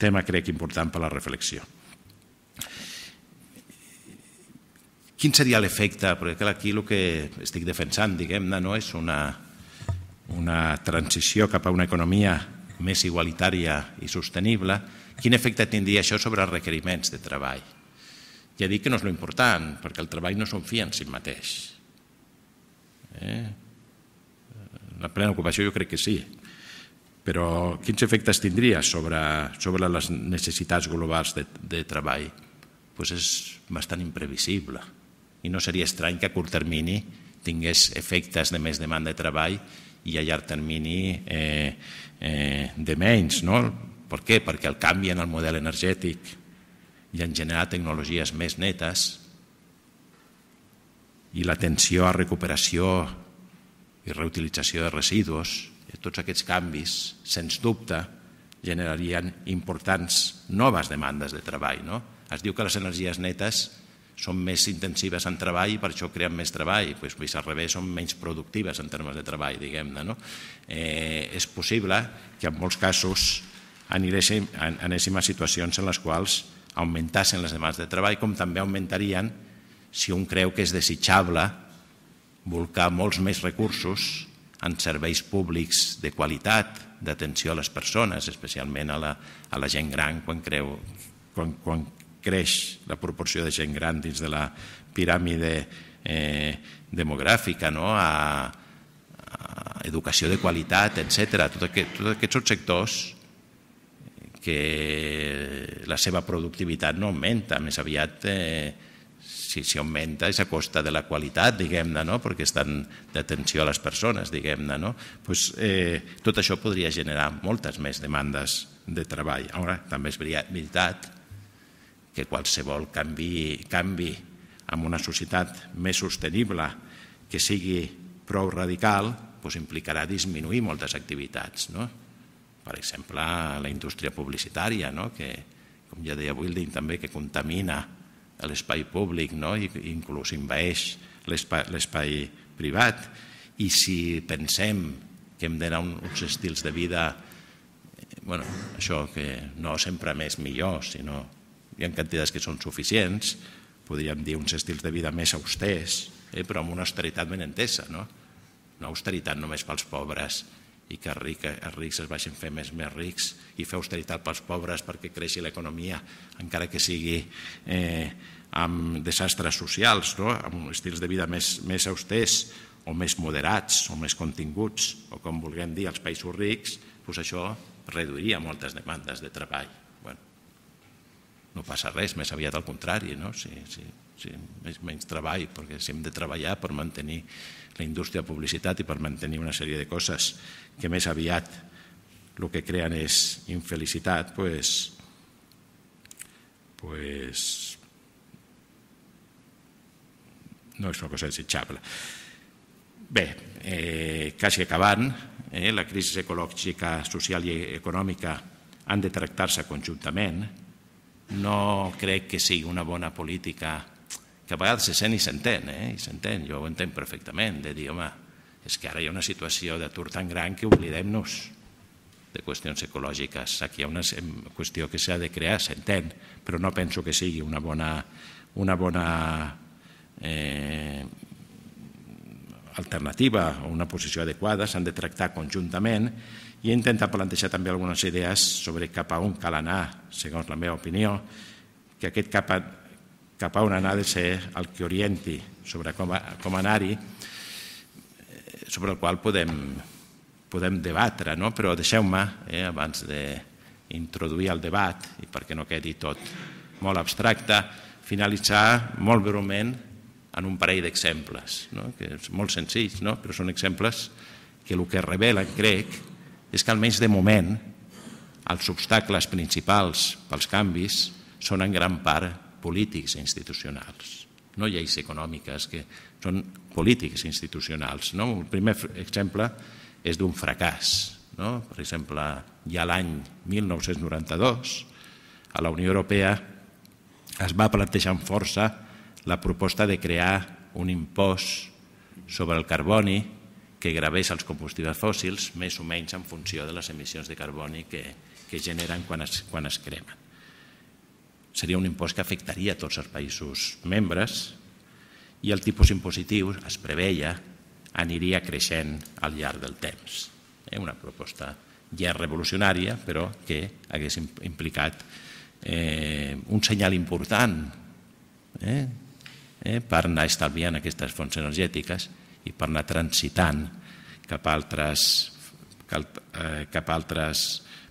tema crec important per a la reflexió. Quin seria l'efecte? Perquè clar, aquí el que estic defensant, diguem-ne, no és una, una transició cap a una economia més igualitària i sostenible, quin efecte tindria això sobre els requeriments de treball? Ja dic que no és lo important, perquè el treball no se'n fia en si mateix. Eh? La plena ocupació jo crec que sí, però quins efectes tindria sobre, sobre les necessitats globals de, de treball? Pues és bastant imprevisible i no seria estrany que a curt termini tingués efectes de més demanda de treball i a llarg termini eh, eh, de menys. No? Per què? Perquè el canvi en el model energètic i en generar tecnologies més netes i l'atenció a recuperació i reutilització de residus Eh, tots aquests canvis, sens dubte, generarien importants noves demandes de treball. No? Es diu que les energies netes són més intensives en treball i per això creen més treball, doncs al revés, són menys productives en termes de treball, diguem-ne. No? Eh, és possible que en molts casos anéssim, anéssim a situacions en les quals augmentassin les demandes de treball, com també augmentarien si un creu que és desitjable volcar molts més recursos en serveis públics de qualitat, d'atenció a les persones, especialment a la, a la gent gran quan, creu, quan, quan creix la proporció de gent gran dins de la piràmide eh, demogràfica, no? a, educació de qualitat, etc. Tot, aquests són sectors que la seva productivitat no augmenta, més aviat eh, si, si augmenta és a costa de la qualitat, diguem-ne, no? perquè estan d'atenció a les persones, diguem-ne. No? Pues, eh, tot això podria generar moltes més demandes de treball. Ara, també és veritat que qualsevol canvi, canvi en una societat més sostenible que sigui prou radical pues, implicarà disminuir moltes activitats. No? Per exemple, la indústria publicitària, no? que, com ja deia Wilding, també que contamina l'espai públic no? i inclús invaeix l'espai privat. I si pensem que hem d'anar uns estils de vida eh, bueno, això que no sempre més millor, sinó hi ha quantitats que són suficients, podríem dir uns estils de vida més austers, eh? però amb una austeritat ben entesa, no? una austeritat només pels pobres, i que els rics, els rics es vagin fer més més rics i fer austeritat pels pobres perquè creixi l'economia, encara que sigui eh, amb desastres socials, no? amb estils de vida més, més austers o més moderats o més continguts, o com vulguem dir, els països rics, doncs això reduiria moltes demandes de treball. Bueno, no passa res, més aviat al contrari, no? Sí, sí més, menys treball, perquè si hem de treballar per mantenir la indústria de publicitat i per mantenir una sèrie de coses que més aviat el que creen és infelicitat, pues, pues, no és una cosa desitjable. Bé, eh, quasi acabant, eh, la crisi ecològica, social i econòmica han de tractar-se conjuntament. No crec que sigui una bona política que a vegades se sent i s'entén, eh? i s'entén, jo ho entenc perfectament, de dir, home, és que ara hi ha una situació d'atur tan gran que oblidem-nos de qüestions ecològiques. Aquí hi ha una qüestió que s'ha de crear, s'entén, però no penso que sigui una bona, una bona eh, alternativa o una posició adequada, s'han de tractar conjuntament i he intentat plantejar també algunes idees sobre cap a on cal anar, segons la meva opinió, que aquest cap a cap a on anar de ser el que orienti sobre com, com anar-hi, eh, sobre el qual podem, podem debatre, no? però deixeu-me, eh, abans d'introduir el debat, i perquè no quedi tot molt abstracte, finalitzar molt breument en un parell d'exemples, no? que és molt senzills, no? però són exemples que el que revela, crec, és que almenys de moment els obstacles principals pels canvis són en gran part polítics i e institucionals, no lleis econòmiques, que són polítics e institucionals. No? El primer exemple és d'un fracàs. No? Per exemple, ja l'any 1992, a la Unió Europea es va plantejar amb força la proposta de crear un impost sobre el carboni que gravés els combustibles fòssils més o menys en funció de les emissions de carboni que, que generen quan es, quan es cremen seria un impost que afectaria tots els països membres i el tipus impositiu es preveia aniria creixent al llarg del temps. Eh, una proposta ja revolucionària, però que hagués implicat eh, un senyal important eh, eh, per anar estalviant aquestes fonts energètiques i per anar transitant cap a altres, cap, eh, cap a altres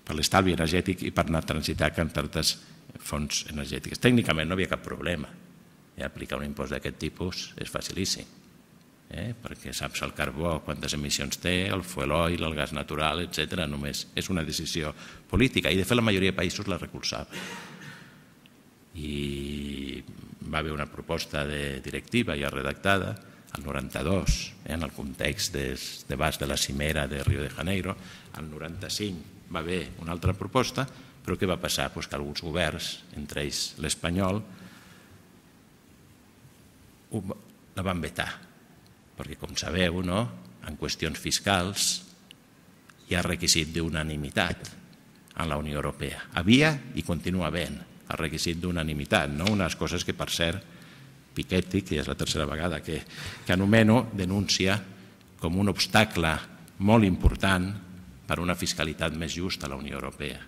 per l'estalvi energètic i per anar a transitar cap a altres fonts energètiques. Tècnicament no hi havia cap problema. I eh? aplicar un impost d'aquest tipus és facilíssim, eh? perquè saps el carbó, quantes emissions té, el fuel oil, el gas natural, etc. Només és una decisió política. I, de fet, la majoria de països la recolzava. I va haver una proposta de directiva ja redactada el 92, eh, en el context de debats de la cimera de Rio de Janeiro, el 95 va haver una altra proposta però què va passar? Pues que alguns governs, entre ells l'espanyol, la van vetar, perquè com sabeu, no? en qüestions fiscals hi ha requisit d'unanimitat en la Unió Europea. Havia i continua havent el requisit d'unanimitat, no? unes coses que, per cert, Piketty, que és la tercera vegada que, que anomeno, denuncia com un obstacle molt important per a una fiscalitat més justa a la Unió Europea.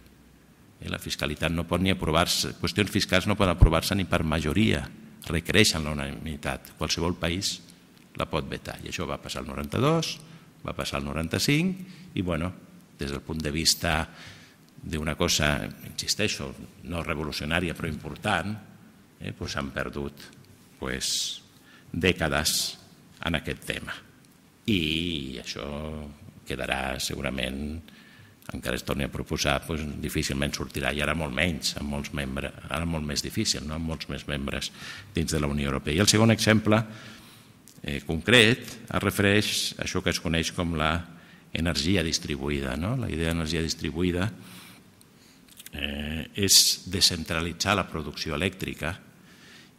Eh, la fiscalitat no pot ni aprovar-se, qüestions fiscals no poden aprovar-se ni per majoria, requereixen la unanimitat. Qualsevol país la pot vetar. I això va passar el 92, va passar el 95 i, bueno, des del punt de vista d'una cosa, insisteixo, no revolucionària però important, eh, pues han perdut pues, dècades en aquest tema. I això quedarà segurament encara es torni a proposar, doncs, difícilment sortirà, i ara molt menys, amb molts membres, ara molt més difícil, no? amb molts més membres dins de la Unió Europea. I el segon exemple eh, concret es refereix a això que es coneix com la energia distribuïda. No? La idea d'energia distribuïda eh, és descentralitzar la producció elèctrica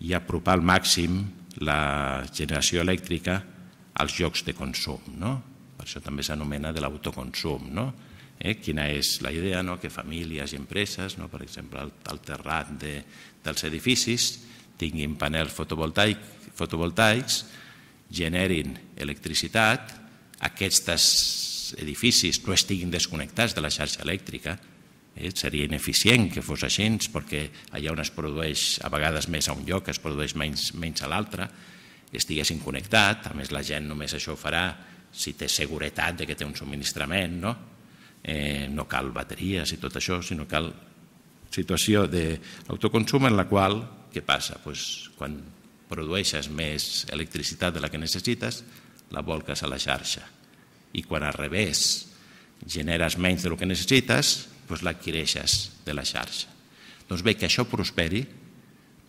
i apropar al màxim la generació elèctrica als llocs de consum. No? Per això també s'anomena de l'autoconsum. No? Eh, quina és la idea no? que famílies i empreses, no? per exemple, al, terrat de, dels edificis, tinguin panels fotovoltaic, fotovoltaics, generin electricitat, aquests edificis no estiguin desconnectats de la xarxa elèctrica, eh? seria ineficient que fos així, perquè allà on es produeix a vegades més a un lloc, es produeix menys, menys a l'altre, estiguessin connectat, a més la gent només això ho farà si té seguretat de que té un subministrament, no? eh, no cal bateries i tot això, sinó cal situació d'autoconsum en la qual, què passa? Pues, quan produeixes més electricitat de la que necessites, la volques a la xarxa. I quan al revés generes menys del que necessites, pues, l'adquireixes de la xarxa. Doncs bé, que això prosperi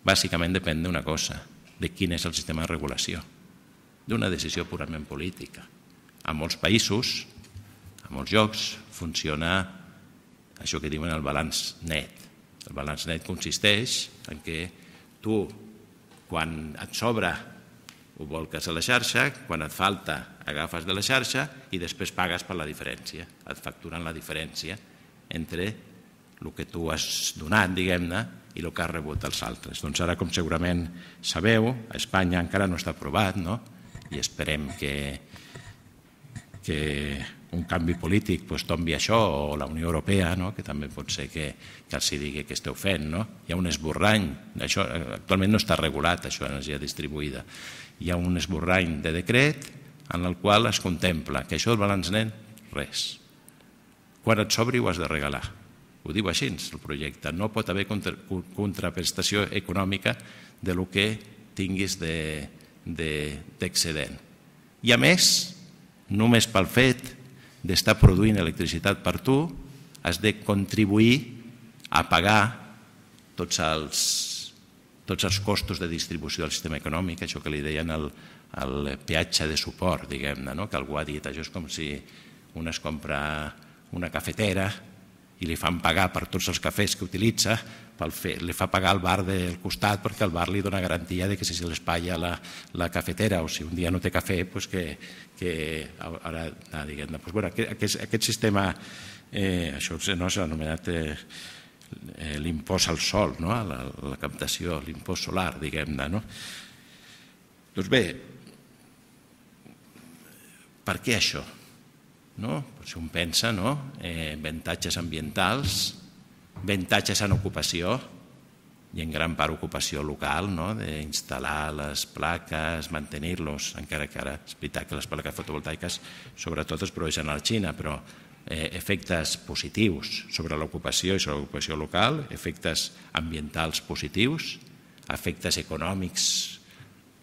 bàsicament depèn d'una cosa, de quin és el sistema de regulació, d'una decisió purament política. A molts països a molts llocs funciona això que diuen el balanç net. El balanç net consisteix en que tu, quan et sobra, ho volques a la xarxa, quan et falta, agafes de la xarxa i després pagues per la diferència. Et facturen la diferència entre el que tu has donat, diguem-ne, i el que has rebut els altres. Doncs ara, com segurament sabeu, a Espanya encara no està aprovat, no? I esperem que, que un canvi polític doncs, tombi això, o la Unió Europea, no? que també pot ser que, que els digui que esteu fent. No? Hi ha un esborrany, això, actualment no està regulat això energia distribuïda, hi ha un esborrany de decret en el qual es contempla que això del balanç nen, res. Quan et sobri ho has de regalar. Ho diu així el projecte. No pot haver contra, contraprestació econòmica de lo que tinguis d'excedent. De, de I a més, només pel fet d'estar produint electricitat per tu, has de contribuir a pagar tots els, tots els costos de distribució del sistema econòmic, això que li deien el, el peatge de suport, diguem-ne, no? que algú ha dit, això és com si un es compra una cafetera i li fan pagar per tots els cafès que utilitza pel fer, li fa pagar el bar del costat perquè el bar li dona garantia de que si se l'espatlla la, la cafetera o si un dia no té cafè, doncs que, que ara, ara diguem doncs, bueno, aquest, aquest sistema, eh, això no s'ha anomenat eh, eh, l'impost al sol, no? la, la captació, l'impost solar, diguem-ne. No? Doncs bé, per què això? No? Si un pensa, no? Eh, avantatges ambientals, ventatges en ocupació i en gran part ocupació local, no? d'instal·lar les plaques, mantenir-los, encara que ara és veritat que les plaques fotovoltaiques sobretot es produeixen a la Xina, però eh, efectes positius sobre l'ocupació i sobre l'ocupació local, efectes ambientals positius, efectes econòmics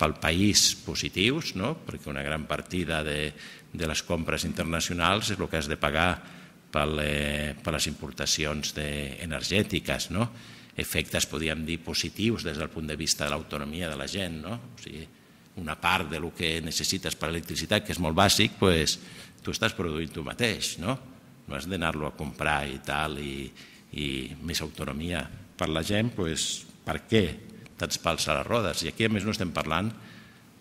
pel país positius, no? perquè una gran partida de, de les compres internacionals és el que has de pagar per, eh, per les importacions de, energètiques, no? efectes, podríem dir, positius des del punt de vista de l'autonomia de la gent. No? O sigui, una part del que necessites per a que és molt bàsic, pues, tu estàs produint tu mateix, no? No has d'anar-lo a comprar i tal, i, i més autonomia per la gent, pues, per què tants pals a les rodes? I aquí, a més, no estem parlant,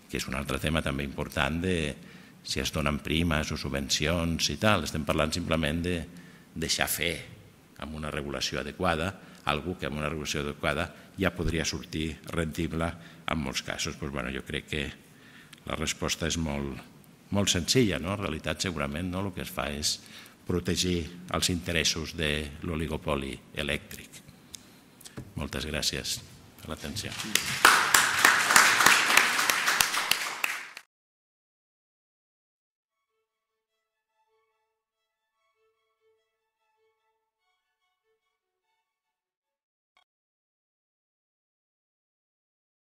que és un altre tema també important, de, si es donen primes o subvencions i tal. Estem parlant simplement de deixar fer amb una regulació adequada algú que amb una regulació adequada ja podria sortir rendible en molts casos. Doncs, bueno, jo crec que la resposta és molt, molt senzilla. No? En realitat, segurament, no? el que es fa és protegir els interessos de l'oligopoli elèctric. Moltes gràcies per l'atenció.